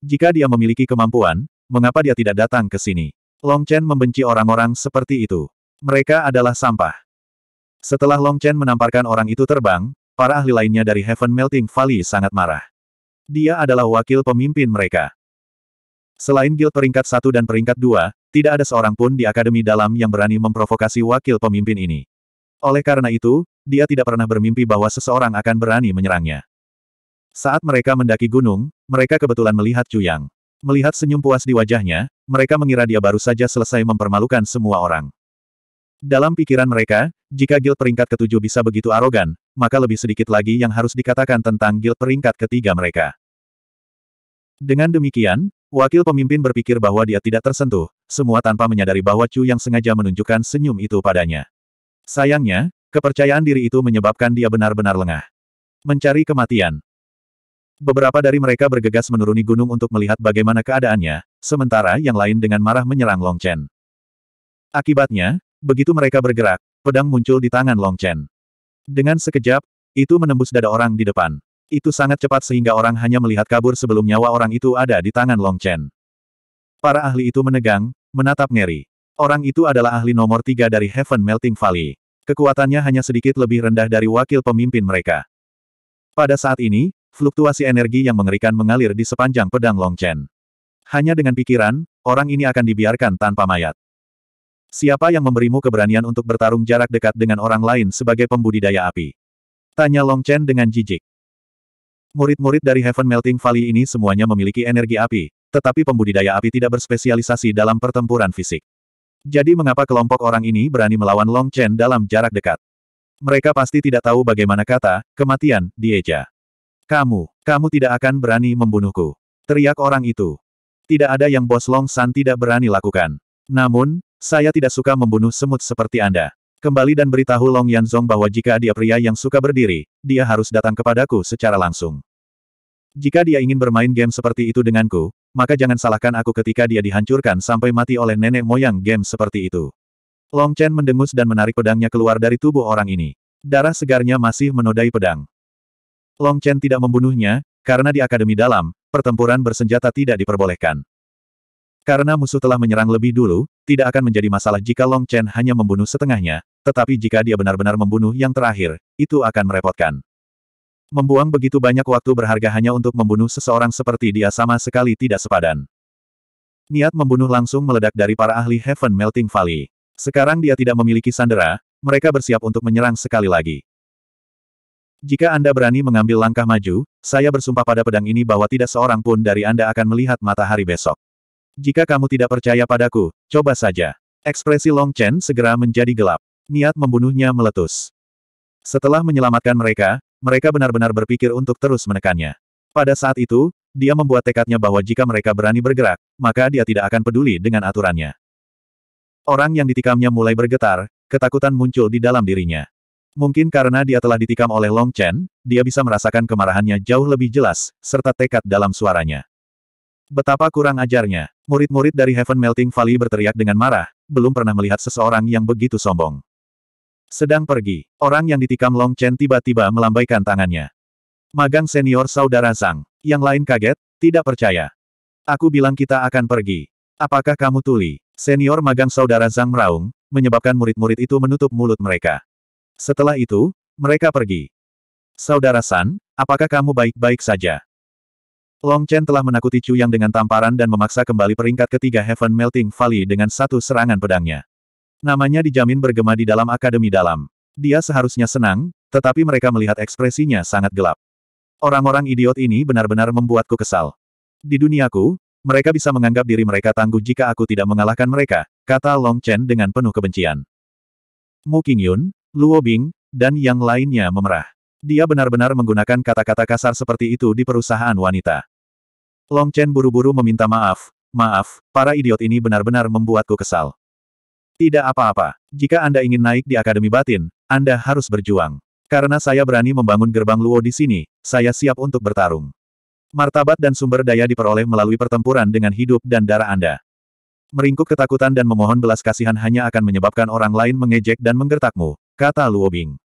Jika dia memiliki kemampuan, mengapa dia tidak datang ke sini? Long Chen membenci orang-orang seperti itu. Mereka adalah sampah. Setelah Long Chen menamparkan orang itu terbang, para ahli lainnya dari Heaven Melting Valley sangat marah. Dia adalah wakil pemimpin mereka. Selain guild peringkat satu dan peringkat dua. Tidak ada seorang pun di Akademi Dalam yang berani memprovokasi wakil pemimpin ini. Oleh karena itu, dia tidak pernah bermimpi bahwa seseorang akan berani menyerangnya. Saat mereka mendaki gunung, mereka kebetulan melihat Cuyang. Melihat senyum puas di wajahnya, mereka mengira dia baru saja selesai mempermalukan semua orang. Dalam pikiran mereka, jika guild peringkat ketujuh bisa begitu arogan, maka lebih sedikit lagi yang harus dikatakan tentang guild peringkat ketiga mereka. Dengan demikian, Wakil pemimpin berpikir bahwa dia tidak tersentuh, semua tanpa menyadari bahwa Chu yang sengaja menunjukkan senyum itu padanya. Sayangnya, kepercayaan diri itu menyebabkan dia benar-benar lengah. Mencari kematian. Beberapa dari mereka bergegas menuruni gunung untuk melihat bagaimana keadaannya, sementara yang lain dengan marah menyerang Long Chen. Akibatnya, begitu mereka bergerak, pedang muncul di tangan Long Chen. Dengan sekejap, itu menembus dada orang di depan. Itu sangat cepat sehingga orang hanya melihat kabur sebelum nyawa orang itu ada di tangan Long Chen. Para ahli itu menegang, menatap ngeri. Orang itu adalah ahli nomor tiga dari Heaven Melting Valley. Kekuatannya hanya sedikit lebih rendah dari wakil pemimpin mereka. Pada saat ini, fluktuasi energi yang mengerikan mengalir di sepanjang pedang Long Chen. Hanya dengan pikiran, orang ini akan dibiarkan tanpa mayat. Siapa yang memberimu keberanian untuk bertarung jarak dekat dengan orang lain sebagai pembudidaya api? Tanya Long Chen dengan jijik. Murid-murid dari Heaven Melting Valley ini semuanya memiliki energi api, tetapi pembudidaya api tidak berspesialisasi dalam pertempuran fisik. Jadi mengapa kelompok orang ini berani melawan Long Chen dalam jarak dekat? Mereka pasti tidak tahu bagaimana kata, kematian, dieja. Kamu, kamu tidak akan berani membunuhku. Teriak orang itu. Tidak ada yang bos Long San tidak berani lakukan. Namun, saya tidak suka membunuh semut seperti Anda kembali dan beritahu Long Yanzong bahwa jika dia pria yang suka berdiri, dia harus datang kepadaku secara langsung. Jika dia ingin bermain game seperti itu denganku, maka jangan salahkan aku ketika dia dihancurkan sampai mati oleh nenek moyang game seperti itu. Long Chen mendengus dan menarik pedangnya keluar dari tubuh orang ini. Darah segarnya masih menodai pedang. Long Chen tidak membunuhnya, karena di Akademi Dalam, pertempuran bersenjata tidak diperbolehkan. Karena musuh telah menyerang lebih dulu, tidak akan menjadi masalah jika Long Chen hanya membunuh setengahnya, tetapi jika dia benar-benar membunuh yang terakhir, itu akan merepotkan. Membuang begitu banyak waktu berharga hanya untuk membunuh seseorang seperti dia sama sekali tidak sepadan. Niat membunuh langsung meledak dari para ahli Heaven Melting Valley. Sekarang dia tidak memiliki sandera, mereka bersiap untuk menyerang sekali lagi. Jika Anda berani mengambil langkah maju, saya bersumpah pada pedang ini bahwa tidak seorang pun dari Anda akan melihat matahari besok. Jika kamu tidak percaya padaku, coba saja. Ekspresi Long Chen segera menjadi gelap niat membunuhnya meletus. Setelah menyelamatkan mereka, mereka benar-benar berpikir untuk terus menekannya. Pada saat itu, dia membuat tekadnya bahwa jika mereka berani bergerak, maka dia tidak akan peduli dengan aturannya. Orang yang ditikamnya mulai bergetar, ketakutan muncul di dalam dirinya. Mungkin karena dia telah ditikam oleh Long Chen, dia bisa merasakan kemarahannya jauh lebih jelas, serta tekad dalam suaranya. Betapa kurang ajarnya, murid-murid dari Heaven Melting Valley berteriak dengan marah, belum pernah melihat seseorang yang begitu sombong. Sedang pergi. Orang yang ditikam Long Chen tiba-tiba melambaikan tangannya. Magang senior saudara Zhang. Yang lain kaget, tidak percaya. Aku bilang kita akan pergi. Apakah kamu tuli? Senior magang saudara Zhang meraung, menyebabkan murid-murid itu menutup mulut mereka. Setelah itu, mereka pergi. Saudara San, apakah kamu baik-baik saja? Long Chen telah menakuti Chu Yang dengan tamparan dan memaksa kembali peringkat ketiga Heaven Melting Valley dengan satu serangan pedangnya. Namanya dijamin bergema di dalam akademi dalam. Dia seharusnya senang, tetapi mereka melihat ekspresinya sangat gelap. Orang-orang idiot ini benar-benar membuatku kesal. Di duniaku, mereka bisa menganggap diri mereka tangguh jika aku tidak mengalahkan mereka, kata Long Chen dengan penuh kebencian. Mu Qingyun, Luo Bing, dan yang lainnya memerah. Dia benar-benar menggunakan kata-kata kasar seperti itu di perusahaan wanita. Long Chen buru-buru meminta maaf, maaf, para idiot ini benar-benar membuatku kesal. Tidak apa-apa. Jika Anda ingin naik di Akademi Batin, Anda harus berjuang. Karena saya berani membangun gerbang Luo di sini, saya siap untuk bertarung. Martabat dan sumber daya diperoleh melalui pertempuran dengan hidup dan darah Anda. Meringkuk ketakutan dan memohon belas kasihan hanya akan menyebabkan orang lain mengejek dan menggertakmu, kata Luo Bing.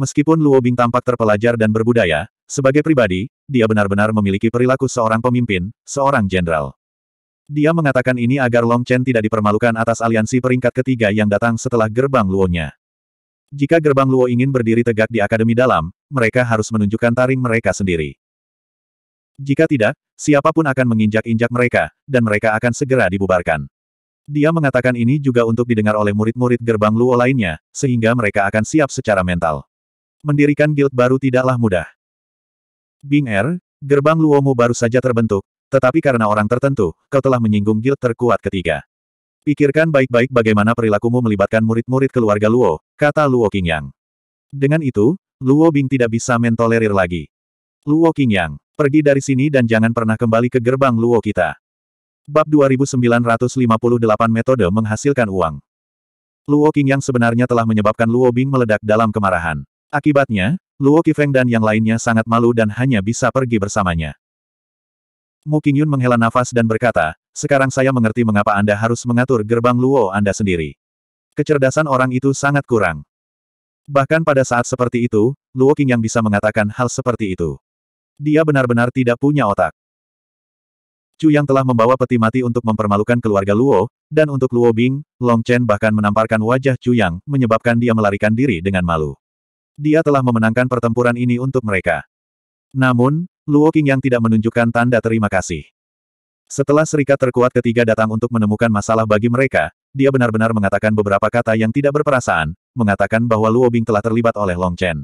Meskipun Luo Bing tampak terpelajar dan berbudaya, sebagai pribadi, dia benar-benar memiliki perilaku seorang pemimpin, seorang jenderal. Dia mengatakan ini agar Long Chen tidak dipermalukan atas aliansi peringkat ketiga yang datang setelah gerbang Luonya. Jika gerbang Luo ingin berdiri tegak di Akademi Dalam, mereka harus menunjukkan taring mereka sendiri. Jika tidak, siapapun akan menginjak-injak mereka, dan mereka akan segera dibubarkan. Dia mengatakan ini juga untuk didengar oleh murid-murid gerbang Luo lainnya, sehingga mereka akan siap secara mental. Mendirikan guild baru tidaklah mudah. Bing Er, gerbang Luomu baru saja terbentuk, tetapi karena orang tertentu, kau telah menyinggung guild terkuat ketiga. Pikirkan baik-baik bagaimana perilakumu melibatkan murid-murid keluarga Luo, kata Luo Qingyang. Dengan itu, Luo Bing tidak bisa mentolerir lagi. Luo Qingyang, pergi dari sini dan jangan pernah kembali ke gerbang Luo kita. Bab 2958 Metode Menghasilkan Uang Luo Qingyang sebenarnya telah menyebabkan Luo Bing meledak dalam kemarahan. Akibatnya, Luo Qifeng dan yang lainnya sangat malu dan hanya bisa pergi bersamanya. Mu Qingyun menghela nafas dan berkata, sekarang saya mengerti mengapa Anda harus mengatur gerbang Luo Anda sendiri. Kecerdasan orang itu sangat kurang. Bahkan pada saat seperti itu, Luo King yang bisa mengatakan hal seperti itu. Dia benar-benar tidak punya otak. Chu Yang telah membawa peti mati untuk mempermalukan keluarga Luo, dan untuk Luo Bing, Long Chen bahkan menamparkan wajah Chu Yang, menyebabkan dia melarikan diri dengan malu. Dia telah memenangkan pertempuran ini untuk mereka. Namun, Luo King yang tidak menunjukkan tanda terima kasih. Setelah serikat terkuat ketiga datang untuk menemukan masalah bagi mereka, dia benar-benar mengatakan beberapa kata yang tidak berperasaan, mengatakan bahwa Luo Bing telah terlibat oleh Long Chen.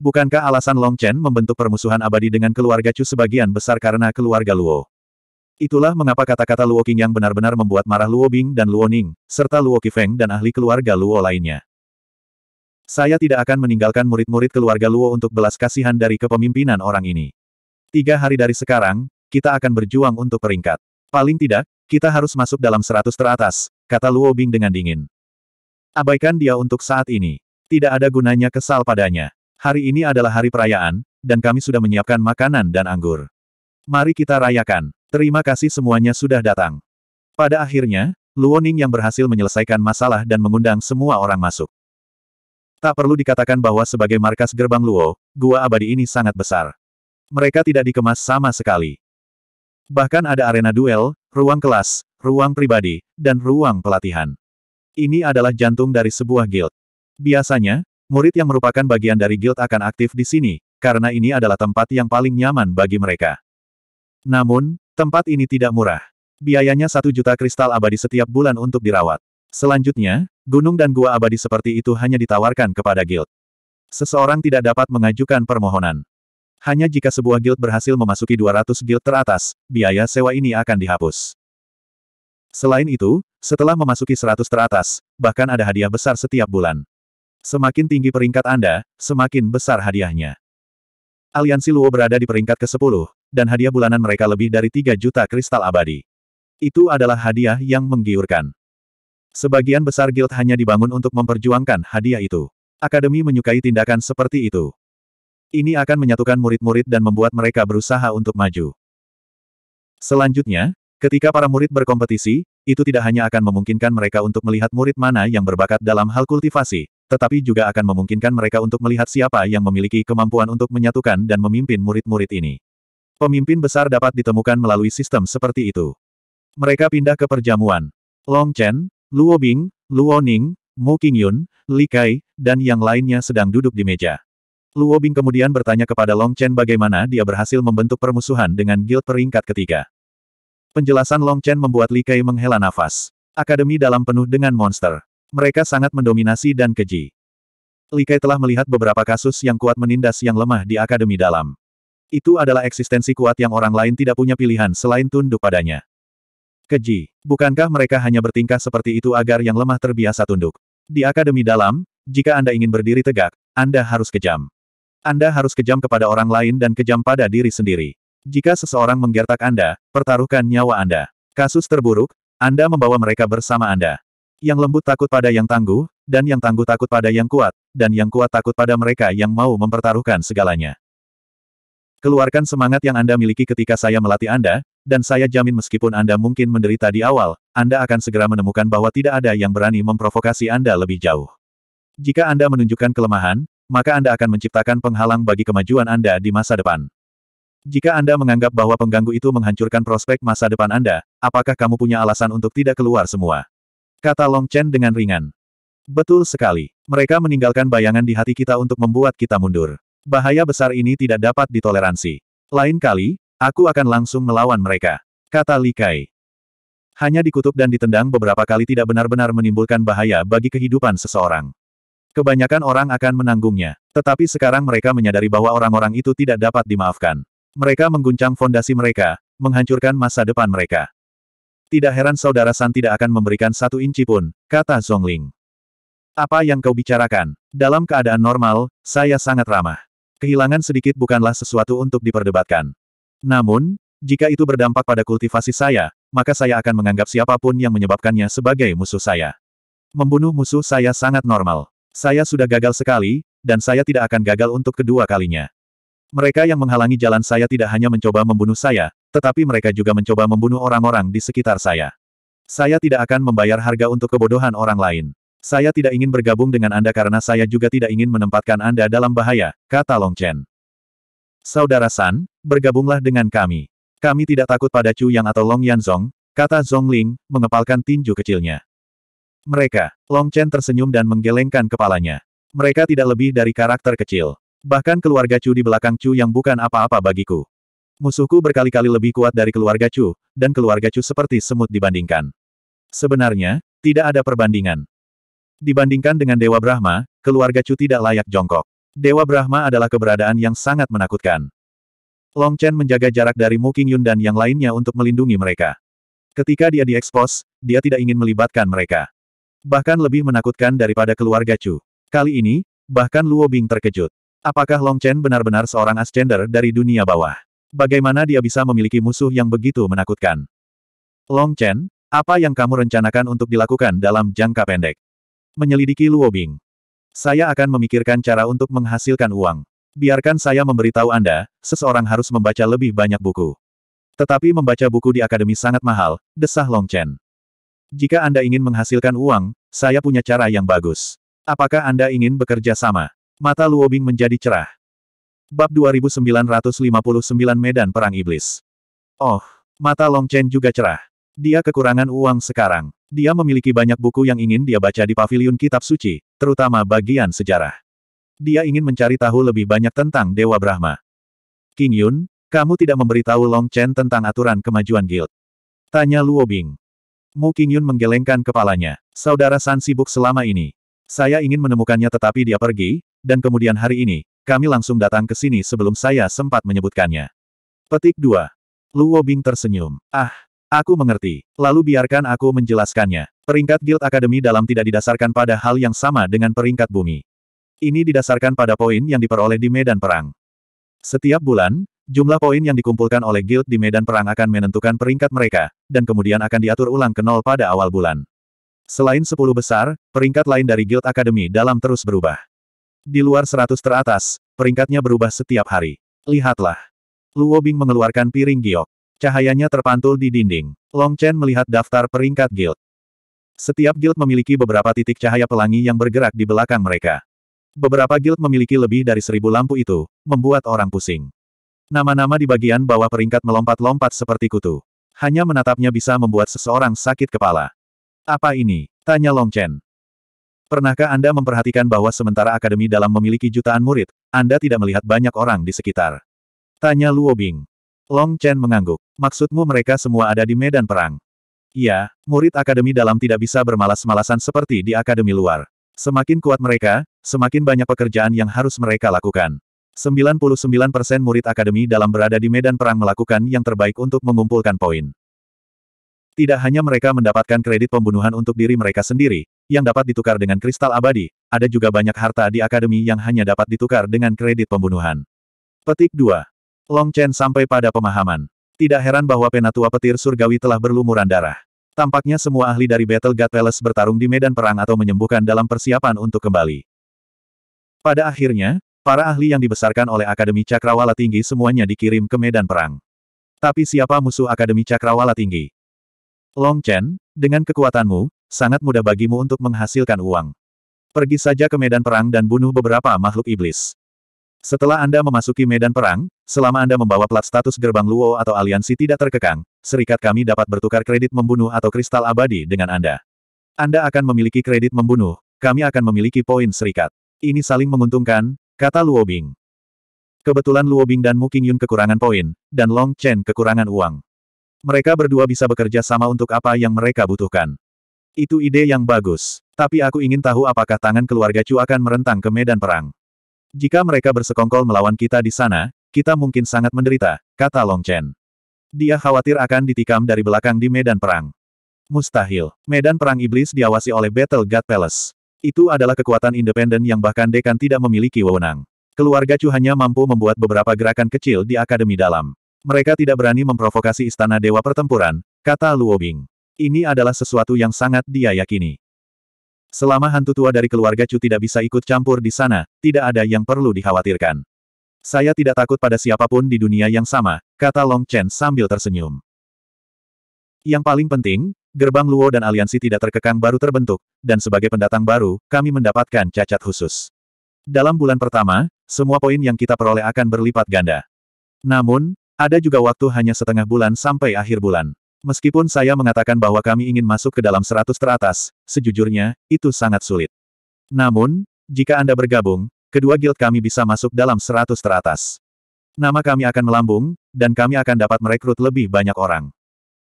Bukankah alasan Long Chen membentuk permusuhan abadi dengan keluarga Chu sebagian besar karena keluarga Luo? Itulah mengapa kata-kata Luo King yang benar-benar membuat marah Luo Bing dan Luo Ning, serta Luo Qifeng dan ahli keluarga Luo lainnya. Saya tidak akan meninggalkan murid-murid keluarga Luo untuk belas kasihan dari kepemimpinan orang ini. Tiga hari dari sekarang, kita akan berjuang untuk peringkat. Paling tidak, kita harus masuk dalam seratus teratas, kata Luo Bing dengan dingin. Abaikan dia untuk saat ini. Tidak ada gunanya kesal padanya. Hari ini adalah hari perayaan, dan kami sudah menyiapkan makanan dan anggur. Mari kita rayakan. Terima kasih semuanya sudah datang. Pada akhirnya, Luo Ning yang berhasil menyelesaikan masalah dan mengundang semua orang masuk. Tak perlu dikatakan bahwa sebagai markas gerbang Luo, gua abadi ini sangat besar. Mereka tidak dikemas sama sekali. Bahkan ada arena duel, ruang kelas, ruang pribadi, dan ruang pelatihan. Ini adalah jantung dari sebuah guild. Biasanya, murid yang merupakan bagian dari guild akan aktif di sini, karena ini adalah tempat yang paling nyaman bagi mereka. Namun, tempat ini tidak murah. Biayanya satu juta kristal abadi setiap bulan untuk dirawat. Selanjutnya, gunung dan gua abadi seperti itu hanya ditawarkan kepada guild. Seseorang tidak dapat mengajukan permohonan. Hanya jika sebuah guild berhasil memasuki 200 guild teratas, biaya sewa ini akan dihapus. Selain itu, setelah memasuki 100 teratas, bahkan ada hadiah besar setiap bulan. Semakin tinggi peringkat Anda, semakin besar hadiahnya. Aliansi Luo berada di peringkat ke-10, dan hadiah bulanan mereka lebih dari 3 juta kristal abadi. Itu adalah hadiah yang menggiurkan. Sebagian besar guild hanya dibangun untuk memperjuangkan hadiah itu. Akademi menyukai tindakan seperti itu. Ini akan menyatukan murid-murid dan membuat mereka berusaha untuk maju. Selanjutnya, ketika para murid berkompetisi, itu tidak hanya akan memungkinkan mereka untuk melihat murid mana yang berbakat dalam hal kultivasi, tetapi juga akan memungkinkan mereka untuk melihat siapa yang memiliki kemampuan untuk menyatukan dan memimpin murid-murid ini. Pemimpin besar dapat ditemukan melalui sistem seperti itu. Mereka pindah ke perjamuan. Long Chen, Luo Bing, Luo Ning, Mu Qingyun, Li Kai, dan yang lainnya sedang duduk di meja. Luo Bing kemudian bertanya kepada Long Chen bagaimana dia berhasil membentuk permusuhan dengan guild peringkat ketiga. Penjelasan Long Chen membuat Li Kai menghela nafas. Akademi dalam penuh dengan monster. Mereka sangat mendominasi dan keji. Li Kai telah melihat beberapa kasus yang kuat menindas yang lemah di akademi dalam. Itu adalah eksistensi kuat yang orang lain tidak punya pilihan selain tunduk padanya. Keji, bukankah mereka hanya bertingkah seperti itu agar yang lemah terbiasa tunduk? Di Akademi Dalam, jika Anda ingin berdiri tegak, Anda harus kejam. Anda harus kejam kepada orang lain dan kejam pada diri sendiri. Jika seseorang menggertak Anda, pertaruhkan nyawa Anda. Kasus terburuk, Anda membawa mereka bersama Anda. Yang lembut takut pada yang tangguh, dan yang tangguh takut pada yang kuat, dan yang kuat takut pada mereka yang mau mempertaruhkan segalanya. Keluarkan semangat yang Anda miliki ketika saya melatih Anda, dan saya jamin meskipun Anda mungkin menderita di awal, Anda akan segera menemukan bahwa tidak ada yang berani memprovokasi Anda lebih jauh. Jika Anda menunjukkan kelemahan, maka Anda akan menciptakan penghalang bagi kemajuan Anda di masa depan. Jika Anda menganggap bahwa pengganggu itu menghancurkan prospek masa depan Anda, apakah kamu punya alasan untuk tidak keluar semua? Kata Long Chen dengan ringan. Betul sekali. Mereka meninggalkan bayangan di hati kita untuk membuat kita mundur. Bahaya besar ini tidak dapat ditoleransi. Lain kali, Aku akan langsung melawan mereka. Kata Li Kai. Hanya dikutuk dan ditendang beberapa kali tidak benar-benar menimbulkan bahaya bagi kehidupan seseorang. Kebanyakan orang akan menanggungnya. Tetapi sekarang mereka menyadari bahwa orang-orang itu tidak dapat dimaafkan. Mereka mengguncang fondasi mereka, menghancurkan masa depan mereka. Tidak heran saudara San tidak akan memberikan satu inci pun, kata Zhongling. Apa yang kau bicarakan? Dalam keadaan normal, saya sangat ramah. Kehilangan sedikit bukanlah sesuatu untuk diperdebatkan. Namun, jika itu berdampak pada kultivasi saya, maka saya akan menganggap siapapun yang menyebabkannya sebagai musuh saya. Membunuh musuh saya sangat normal. Saya sudah gagal sekali, dan saya tidak akan gagal untuk kedua kalinya. Mereka yang menghalangi jalan saya tidak hanya mencoba membunuh saya, tetapi mereka juga mencoba membunuh orang-orang di sekitar saya. Saya tidak akan membayar harga untuk kebodohan orang lain. Saya tidak ingin bergabung dengan Anda karena saya juga tidak ingin menempatkan Anda dalam bahaya, kata Long Chen. Saudara San, bergabunglah dengan kami. Kami tidak takut pada Chu Yang atau Long Yanzong, kata Zhong Ling, mengepalkan tinju kecilnya. Mereka, Long Chen tersenyum dan menggelengkan kepalanya. Mereka tidak lebih dari karakter kecil. Bahkan keluarga Chu di belakang Chu yang bukan apa-apa bagiku. Musuhku berkali-kali lebih kuat dari keluarga Chu, dan keluarga Chu seperti semut dibandingkan. Sebenarnya, tidak ada perbandingan. Dibandingkan dengan Dewa Brahma, keluarga Chu tidak layak jongkok. Dewa Brahma adalah keberadaan yang sangat menakutkan. Long Chen menjaga jarak dari Mu Yun dan yang lainnya untuk melindungi mereka. Ketika dia diekspos, dia tidak ingin melibatkan mereka. Bahkan lebih menakutkan daripada keluarga Chu. Kali ini, bahkan Luo Bing terkejut. Apakah Long Chen benar-benar seorang Ascender dari dunia bawah? Bagaimana dia bisa memiliki musuh yang begitu menakutkan? Long Chen, apa yang kamu rencanakan untuk dilakukan dalam jangka pendek? Menyelidiki Luo Bing. Saya akan memikirkan cara untuk menghasilkan uang. Biarkan saya memberitahu Anda, seseorang harus membaca lebih banyak buku. Tetapi membaca buku di akademi sangat mahal, desah Long Chen. Jika Anda ingin menghasilkan uang, saya punya cara yang bagus. Apakah Anda ingin bekerja sama? Mata Luo Bing menjadi cerah. Bab 2959 Medan Perang Iblis. Oh, mata Long Chen juga cerah. Dia kekurangan uang sekarang. Dia memiliki banyak buku yang ingin dia baca di paviliun kitab suci, terutama bagian sejarah. Dia ingin mencari tahu lebih banyak tentang Dewa Brahma. King Yun, kamu tidak memberitahu Long Chen tentang aturan kemajuan guild. Tanya Luo Bing. Mu King Yun menggelengkan kepalanya. Saudara San sibuk selama ini. Saya ingin menemukannya tetapi dia pergi, dan kemudian hari ini, kami langsung datang ke sini sebelum saya sempat menyebutkannya. Petik 2. Luo Bing tersenyum. Ah, aku mengerti. Lalu biarkan aku menjelaskannya. Peringkat Guild Academy dalam tidak didasarkan pada hal yang sama dengan peringkat bumi. Ini didasarkan pada poin yang diperoleh di medan perang. Setiap bulan, jumlah poin yang dikumpulkan oleh guild di medan perang akan menentukan peringkat mereka, dan kemudian akan diatur ulang ke nol pada awal bulan. Selain 10 besar, peringkat lain dari guild academy dalam terus berubah. Di luar 100 teratas, peringkatnya berubah setiap hari. Lihatlah. Luo Bing mengeluarkan piring giok. Cahayanya terpantul di dinding. Long Chen melihat daftar peringkat guild. Setiap guild memiliki beberapa titik cahaya pelangi yang bergerak di belakang mereka. Beberapa guild memiliki lebih dari seribu lampu itu, membuat orang pusing. Nama-nama di bagian bawah peringkat melompat-lompat seperti kutu. Hanya menatapnya bisa membuat seseorang sakit kepala. Apa ini? Tanya Long Chen. Pernahkah Anda memperhatikan bahwa sementara akademi dalam memiliki jutaan murid, Anda tidak melihat banyak orang di sekitar? Tanya Luo Bing. Long Chen mengangguk. Maksudmu mereka semua ada di medan perang? Iya, murid akademi dalam tidak bisa bermalas-malasan seperti di akademi luar. Semakin kuat mereka, semakin banyak pekerjaan yang harus mereka lakukan. 99% murid akademi dalam berada di medan perang melakukan yang terbaik untuk mengumpulkan poin. Tidak hanya mereka mendapatkan kredit pembunuhan untuk diri mereka sendiri, yang dapat ditukar dengan kristal abadi, ada juga banyak harta di akademi yang hanya dapat ditukar dengan kredit pembunuhan. Petik 2. Long Chen sampai pada pemahaman. Tidak heran bahwa penatua petir surgawi telah berlumuran darah. Tampaknya semua ahli dari Battle God Palace bertarung di medan perang atau menyembuhkan dalam persiapan untuk kembali. Pada akhirnya, para ahli yang dibesarkan oleh Akademi Cakrawala Tinggi semuanya dikirim ke medan perang. Tapi siapa musuh Akademi Cakrawala Tinggi? Long Chen, dengan kekuatanmu, sangat mudah bagimu untuk menghasilkan uang. Pergi saja ke medan perang dan bunuh beberapa makhluk iblis. Setelah Anda memasuki medan perang, selama Anda membawa plat status gerbang Luo atau aliansi tidak terkekang, serikat kami dapat bertukar kredit membunuh atau kristal abadi dengan Anda. Anda akan memiliki kredit membunuh, kami akan memiliki poin serikat. Ini saling menguntungkan, kata Luo Bing. Kebetulan Luo Bing dan Mu Qingyun kekurangan poin, dan Long Chen kekurangan uang. Mereka berdua bisa bekerja sama untuk apa yang mereka butuhkan. Itu ide yang bagus. Tapi aku ingin tahu apakah tangan keluarga Chu akan merentang ke medan perang. Jika mereka bersekongkol melawan kita di sana, kita mungkin sangat menderita, kata Long Chen. Dia khawatir akan ditikam dari belakang di medan perang. Mustahil. Medan perang iblis diawasi oleh Battle God Palace. Itu adalah kekuatan independen yang bahkan dekan tidak memiliki wewenang. Keluarga Chu hanya mampu membuat beberapa gerakan kecil di Akademi Dalam. Mereka tidak berani memprovokasi Istana Dewa Pertempuran, kata Luo Bing. Ini adalah sesuatu yang sangat dia yakini. Selama hantu tua dari keluarga Chu tidak bisa ikut campur di sana, tidak ada yang perlu dikhawatirkan. Saya tidak takut pada siapapun di dunia yang sama, kata Long Chen sambil tersenyum. Yang paling penting, gerbang Luo dan aliansi tidak terkekang baru terbentuk, dan sebagai pendatang baru, kami mendapatkan cacat khusus. Dalam bulan pertama, semua poin yang kita peroleh akan berlipat ganda. Namun, ada juga waktu hanya setengah bulan sampai akhir bulan. Meskipun saya mengatakan bahwa kami ingin masuk ke dalam seratus teratas, sejujurnya, itu sangat sulit. Namun, jika Anda bergabung, kedua guild kami bisa masuk dalam seratus teratas. Nama kami akan melambung, dan kami akan dapat merekrut lebih banyak orang.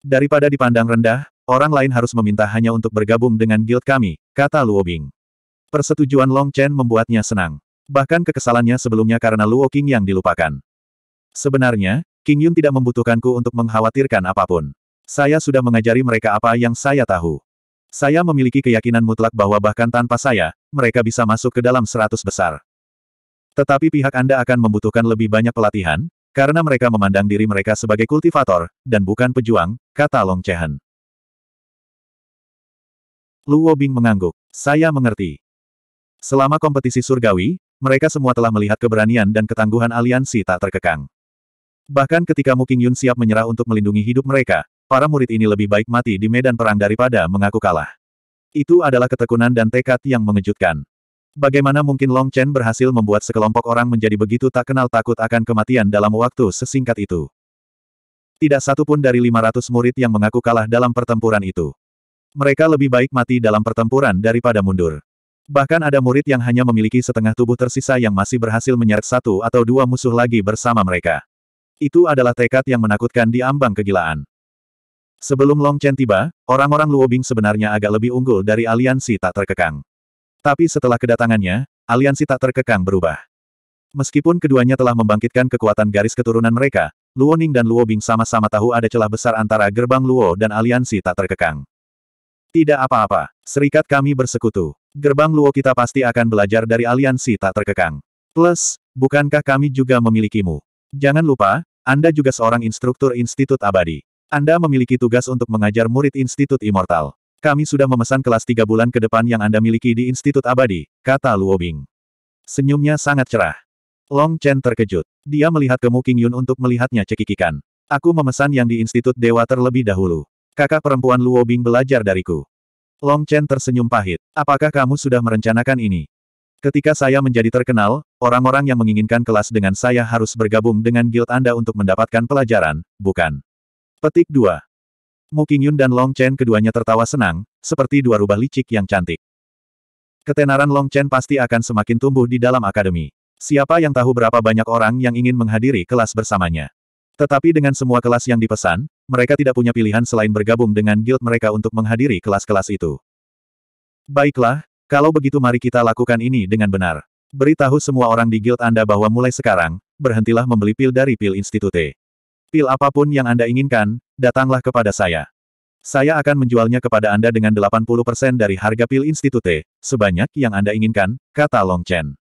Daripada dipandang rendah, orang lain harus meminta hanya untuk bergabung dengan guild kami, kata Luo Bing. Persetujuan Long Chen membuatnya senang. Bahkan kekesalannya sebelumnya karena Luo King yang dilupakan. Sebenarnya, King Yun tidak membutuhkanku untuk mengkhawatirkan apapun. Saya sudah mengajari mereka apa yang saya tahu. Saya memiliki keyakinan mutlak bahwa bahkan tanpa saya, mereka bisa masuk ke dalam seratus besar. Tetapi pihak Anda akan membutuhkan lebih banyak pelatihan, karena mereka memandang diri mereka sebagai kultivator, dan bukan pejuang, kata Long Chehen. Luo Bing mengangguk. Saya mengerti. Selama kompetisi surgawi, mereka semua telah melihat keberanian dan ketangguhan aliansi tak terkekang. Bahkan ketika Mu Qingyun siap menyerah untuk melindungi hidup mereka, Para murid ini lebih baik mati di medan perang daripada mengaku kalah. Itu adalah ketekunan dan tekad yang mengejutkan. Bagaimana mungkin Long Chen berhasil membuat sekelompok orang menjadi begitu tak kenal takut akan kematian dalam waktu sesingkat itu? Tidak satu pun dari 500 murid yang mengaku kalah dalam pertempuran itu. Mereka lebih baik mati dalam pertempuran daripada mundur. Bahkan ada murid yang hanya memiliki setengah tubuh tersisa yang masih berhasil menyeret satu atau dua musuh lagi bersama mereka. Itu adalah tekad yang menakutkan di ambang kegilaan. Sebelum Long Chen tiba, orang-orang Luo Bing sebenarnya agak lebih unggul dari aliansi tak terkekang. Tapi setelah kedatangannya, aliansi tak terkekang berubah. Meskipun keduanya telah membangkitkan kekuatan garis keturunan mereka, Luo Ning dan Luo Bing sama-sama tahu ada celah besar antara gerbang Luo dan aliansi tak terkekang. Tidak apa-apa, serikat kami bersekutu. Gerbang Luo kita pasti akan belajar dari aliansi tak terkekang. Plus, bukankah kami juga memilikimu? Jangan lupa, Anda juga seorang instruktur Institut Abadi. Anda memiliki tugas untuk mengajar murid Institut Immortal. Kami sudah memesan kelas tiga bulan ke depan yang Anda miliki di Institut Abadi, kata Luo Bing. Senyumnya sangat cerah. Long Chen terkejut. Dia melihat ke Mu Qingyun untuk melihatnya cekikikan. Aku memesan yang di Institut Dewa terlebih dahulu. Kakak perempuan Luo Bing belajar dariku. Long Chen tersenyum pahit. Apakah kamu sudah merencanakan ini? Ketika saya menjadi terkenal, orang-orang yang menginginkan kelas dengan saya harus bergabung dengan guild Anda untuk mendapatkan pelajaran, bukan? Petik 2. Mu Qingyun dan Long Chen keduanya tertawa senang, seperti dua rubah licik yang cantik. Ketenaran Long Chen pasti akan semakin tumbuh di dalam akademi. Siapa yang tahu berapa banyak orang yang ingin menghadiri kelas bersamanya. Tetapi dengan semua kelas yang dipesan, mereka tidak punya pilihan selain bergabung dengan guild mereka untuk menghadiri kelas-kelas itu. Baiklah, kalau begitu mari kita lakukan ini dengan benar. Beritahu semua orang di guild Anda bahwa mulai sekarang, berhentilah membeli pil dari pil institute. Pil apapun yang Anda inginkan, datanglah kepada saya. Saya akan menjualnya kepada Anda dengan 80% dari harga pil institute, sebanyak yang Anda inginkan, kata Long Chen.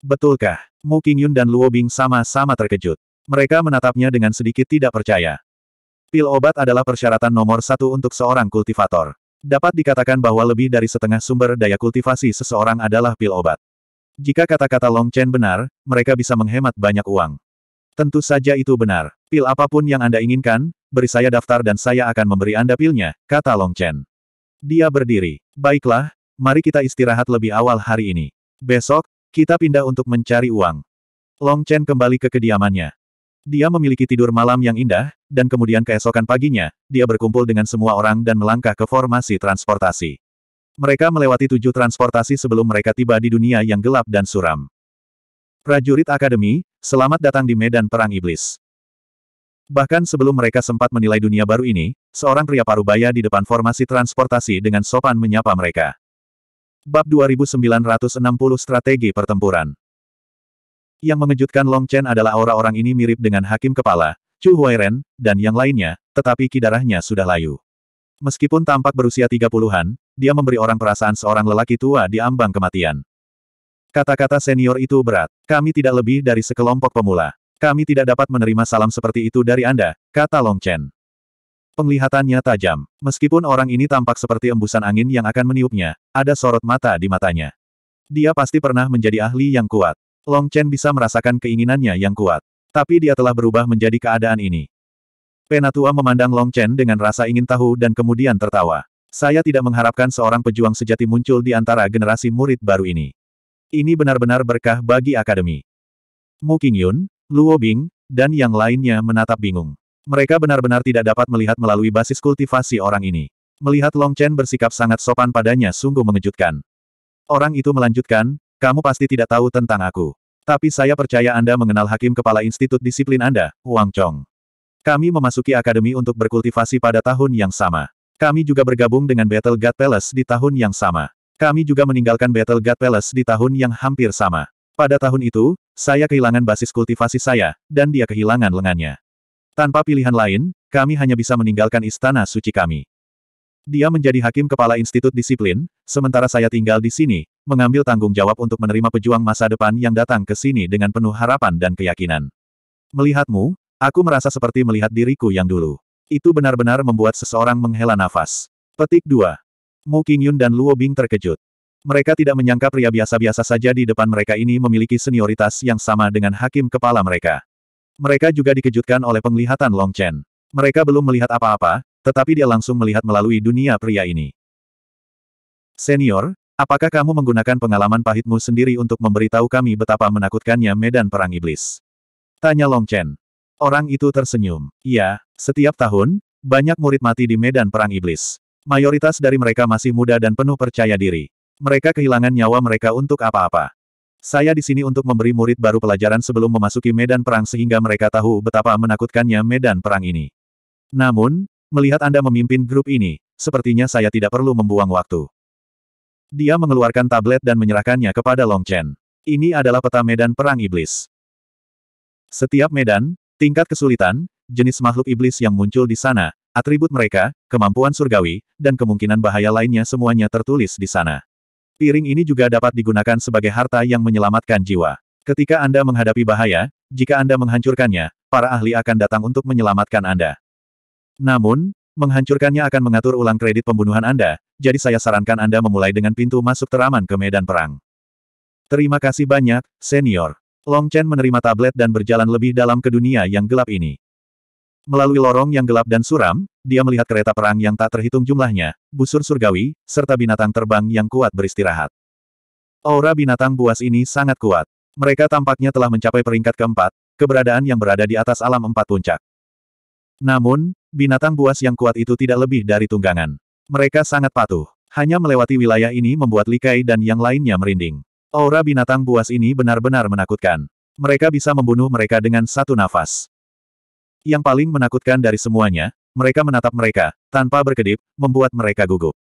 Betulkah? Mu Qingyun dan Luo Bing sama-sama terkejut. Mereka menatapnya dengan sedikit tidak percaya. Pil obat adalah persyaratan nomor satu untuk seorang kultivator. Dapat dikatakan bahwa lebih dari setengah sumber daya kultivasi seseorang adalah pil obat. Jika kata-kata Long Chen benar, mereka bisa menghemat banyak uang. Tentu saja itu benar. Pil apapun yang Anda inginkan, beri saya daftar dan saya akan memberi Anda pilnya, kata Long Chen. Dia berdiri. Baiklah, mari kita istirahat lebih awal hari ini. Besok, kita pindah untuk mencari uang. Long Chen kembali ke kediamannya. Dia memiliki tidur malam yang indah, dan kemudian keesokan paginya, dia berkumpul dengan semua orang dan melangkah ke formasi transportasi. Mereka melewati tujuh transportasi sebelum mereka tiba di dunia yang gelap dan suram. Prajurit Akademi, selamat datang di Medan Perang Iblis. Bahkan sebelum mereka sempat menilai dunia baru ini, seorang pria parubaya di depan formasi transportasi dengan sopan menyapa mereka. Bab 2960 Strategi Pertempuran Yang mengejutkan Long Chen adalah orang-orang ini mirip dengan Hakim Kepala, Chu Huairen, dan yang lainnya, tetapi kidarahnya sudah layu. Meskipun tampak berusia 30-an, dia memberi orang perasaan seorang lelaki tua di ambang kematian. Kata-kata senior itu berat. Kami tidak lebih dari sekelompok pemula. Kami tidak dapat menerima salam seperti itu dari Anda, kata Long Chen. Penglihatannya tajam. Meskipun orang ini tampak seperti embusan angin yang akan meniupnya, ada sorot mata di matanya. Dia pasti pernah menjadi ahli yang kuat. Long Chen bisa merasakan keinginannya yang kuat. Tapi dia telah berubah menjadi keadaan ini. Penatua memandang Long Chen dengan rasa ingin tahu dan kemudian tertawa. Saya tidak mengharapkan seorang pejuang sejati muncul di antara generasi murid baru ini. Ini benar-benar berkah bagi akademi. Mu Qingyun, Luo Bing, dan yang lainnya menatap bingung. Mereka benar-benar tidak dapat melihat melalui basis kultivasi orang ini. Melihat Long Chen bersikap sangat sopan padanya sungguh mengejutkan. Orang itu melanjutkan, kamu pasti tidak tahu tentang aku. Tapi saya percaya Anda mengenal Hakim Kepala Institut Disiplin Anda, Wang Chong. Kami memasuki akademi untuk berkultivasi pada tahun yang sama. Kami juga bergabung dengan Battle God Palace di tahun yang sama. Kami juga meninggalkan Battle God Palace di tahun yang hampir sama. Pada tahun itu, saya kehilangan basis kultivasi saya, dan dia kehilangan lengannya. Tanpa pilihan lain, kami hanya bisa meninggalkan istana suci kami. Dia menjadi hakim kepala Institut Disiplin, sementara saya tinggal di sini, mengambil tanggung jawab untuk menerima pejuang masa depan yang datang ke sini dengan penuh harapan dan keyakinan. Melihatmu, aku merasa seperti melihat diriku yang dulu. Itu benar-benar membuat seseorang menghela nafas. Petik 2. Mu Qingyun dan Luo Bing terkejut. Mereka tidak menyangka pria biasa-biasa saja di depan mereka ini memiliki senioritas yang sama dengan hakim kepala mereka. Mereka juga dikejutkan oleh penglihatan Long Chen. Mereka belum melihat apa-apa, tetapi dia langsung melihat melalui dunia pria ini. Senior, apakah kamu menggunakan pengalaman pahitmu sendiri untuk memberitahu kami betapa menakutkannya medan perang iblis? Tanya Long Chen. Orang itu tersenyum. Ya, setiap tahun, banyak murid mati di medan perang iblis. Mayoritas dari mereka masih muda dan penuh percaya diri. Mereka kehilangan nyawa mereka untuk apa-apa. Saya di sini untuk memberi murid baru pelajaran sebelum memasuki medan perang sehingga mereka tahu betapa menakutkannya medan perang ini. Namun, melihat Anda memimpin grup ini, sepertinya saya tidak perlu membuang waktu. Dia mengeluarkan tablet dan menyerahkannya kepada Long Chen. Ini adalah peta medan perang iblis. Setiap medan, tingkat kesulitan, jenis makhluk iblis yang muncul di sana, atribut mereka, kemampuan surgawi, dan kemungkinan bahaya lainnya semuanya tertulis di sana. Piring ini juga dapat digunakan sebagai harta yang menyelamatkan jiwa. Ketika Anda menghadapi bahaya, jika Anda menghancurkannya, para ahli akan datang untuk menyelamatkan Anda. Namun, menghancurkannya akan mengatur ulang kredit pembunuhan Anda, jadi saya sarankan Anda memulai dengan pintu masuk teraman ke medan perang. Terima kasih banyak, senior. Long Chen menerima tablet dan berjalan lebih dalam ke dunia yang gelap ini. Melalui lorong yang gelap dan suram, dia melihat kereta perang yang tak terhitung jumlahnya, busur surgawi, serta binatang terbang yang kuat beristirahat. Aura binatang buas ini sangat kuat. Mereka tampaknya telah mencapai peringkat keempat, keberadaan yang berada di atas alam empat puncak. Namun, binatang buas yang kuat itu tidak lebih dari tunggangan. Mereka sangat patuh. Hanya melewati wilayah ini membuat Likai dan yang lainnya merinding. Aura binatang buas ini benar-benar menakutkan. Mereka bisa membunuh mereka dengan satu nafas. Yang paling menakutkan dari semuanya, mereka menatap mereka, tanpa berkedip, membuat mereka gugup.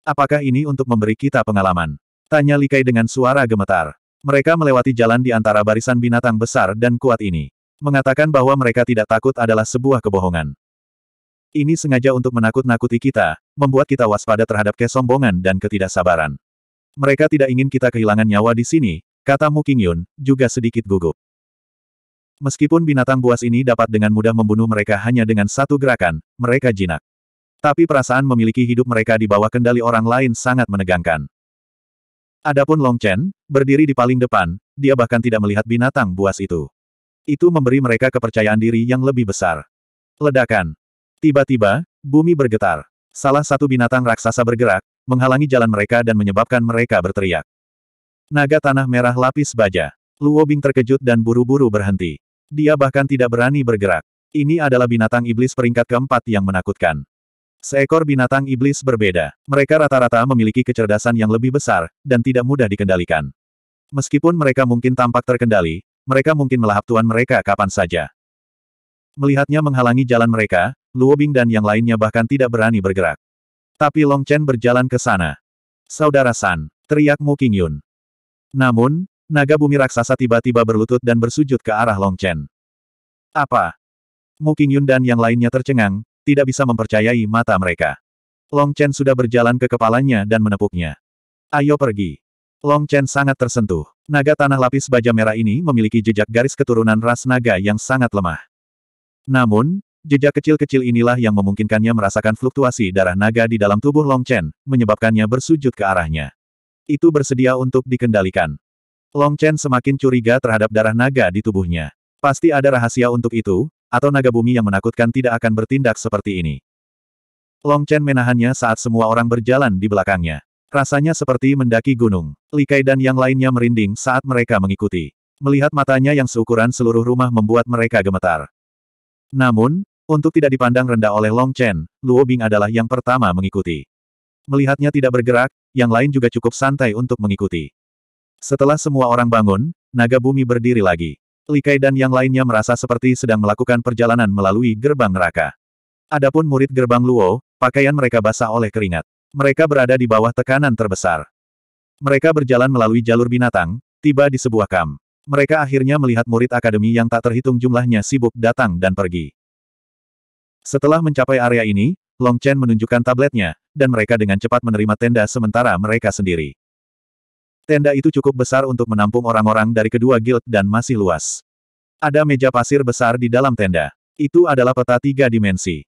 Apakah ini untuk memberi kita pengalaman? Tanya Likai dengan suara gemetar. Mereka melewati jalan di antara barisan binatang besar dan kuat ini. Mengatakan bahwa mereka tidak takut adalah sebuah kebohongan. Ini sengaja untuk menakut-nakuti kita, membuat kita waspada terhadap kesombongan dan ketidaksabaran. Mereka tidak ingin kita kehilangan nyawa di sini, kata Mu Qingyun, juga sedikit gugup. Meskipun binatang buas ini dapat dengan mudah membunuh mereka hanya dengan satu gerakan, mereka jinak. Tapi perasaan memiliki hidup mereka di bawah kendali orang lain sangat menegangkan. Adapun Long Chen, berdiri di paling depan, dia bahkan tidak melihat binatang buas itu. Itu memberi mereka kepercayaan diri yang lebih besar. Ledakan. Tiba-tiba, bumi bergetar. Salah satu binatang raksasa bergerak, menghalangi jalan mereka dan menyebabkan mereka berteriak. Naga tanah merah lapis baja. Luo Bing terkejut dan buru-buru berhenti. Dia bahkan tidak berani bergerak. Ini adalah binatang iblis peringkat keempat yang menakutkan. Seekor binatang iblis berbeda. Mereka rata-rata memiliki kecerdasan yang lebih besar, dan tidak mudah dikendalikan. Meskipun mereka mungkin tampak terkendali, mereka mungkin melahap tuan mereka kapan saja. Melihatnya menghalangi jalan mereka, Luo Bing dan yang lainnya bahkan tidak berani bergerak. Tapi Long Chen berjalan ke sana. Saudara San, teriak Mu Qingyun. Namun, Naga bumi raksasa tiba-tiba berlutut dan bersujud ke arah Long Chen. Apa? Mu Qingyun dan yang lainnya tercengang, tidak bisa mempercayai mata mereka. Long Chen sudah berjalan ke kepalanya dan menepuknya. Ayo pergi. Long Chen sangat tersentuh. Naga tanah lapis baja merah ini memiliki jejak garis keturunan ras naga yang sangat lemah. Namun, jejak kecil-kecil inilah yang memungkinkannya merasakan fluktuasi darah naga di dalam tubuh Long Chen, menyebabkannya bersujud ke arahnya. Itu bersedia untuk dikendalikan. Long Chen semakin curiga terhadap darah naga di tubuhnya. Pasti ada rahasia untuk itu, atau naga bumi yang menakutkan tidak akan bertindak seperti ini. Long Chen menahannya saat semua orang berjalan di belakangnya. Rasanya seperti mendaki gunung. Li Kai dan yang lainnya merinding saat mereka mengikuti. Melihat matanya yang seukuran seluruh rumah membuat mereka gemetar. Namun, untuk tidak dipandang rendah oleh Long Chen, Luo Bing adalah yang pertama mengikuti. Melihatnya tidak bergerak, yang lain juga cukup santai untuk mengikuti. Setelah semua orang bangun, naga bumi berdiri lagi. Likai dan yang lainnya merasa seperti sedang melakukan perjalanan melalui gerbang neraka. Adapun murid gerbang Luo, pakaian mereka basah oleh keringat. Mereka berada di bawah tekanan terbesar. Mereka berjalan melalui jalur binatang, tiba di sebuah kam. Mereka akhirnya melihat murid akademi yang tak terhitung jumlahnya sibuk datang dan pergi. Setelah mencapai area ini, Long Chen menunjukkan tabletnya, dan mereka dengan cepat menerima tenda sementara mereka sendiri. Tenda itu cukup besar untuk menampung orang-orang dari kedua guild dan masih luas. Ada meja pasir besar di dalam tenda. Itu adalah peta tiga dimensi.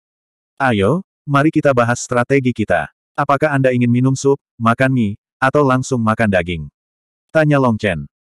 Ayo, mari kita bahas strategi kita. Apakah Anda ingin minum sup, makan mie, atau langsung makan daging? Tanya Long Chen.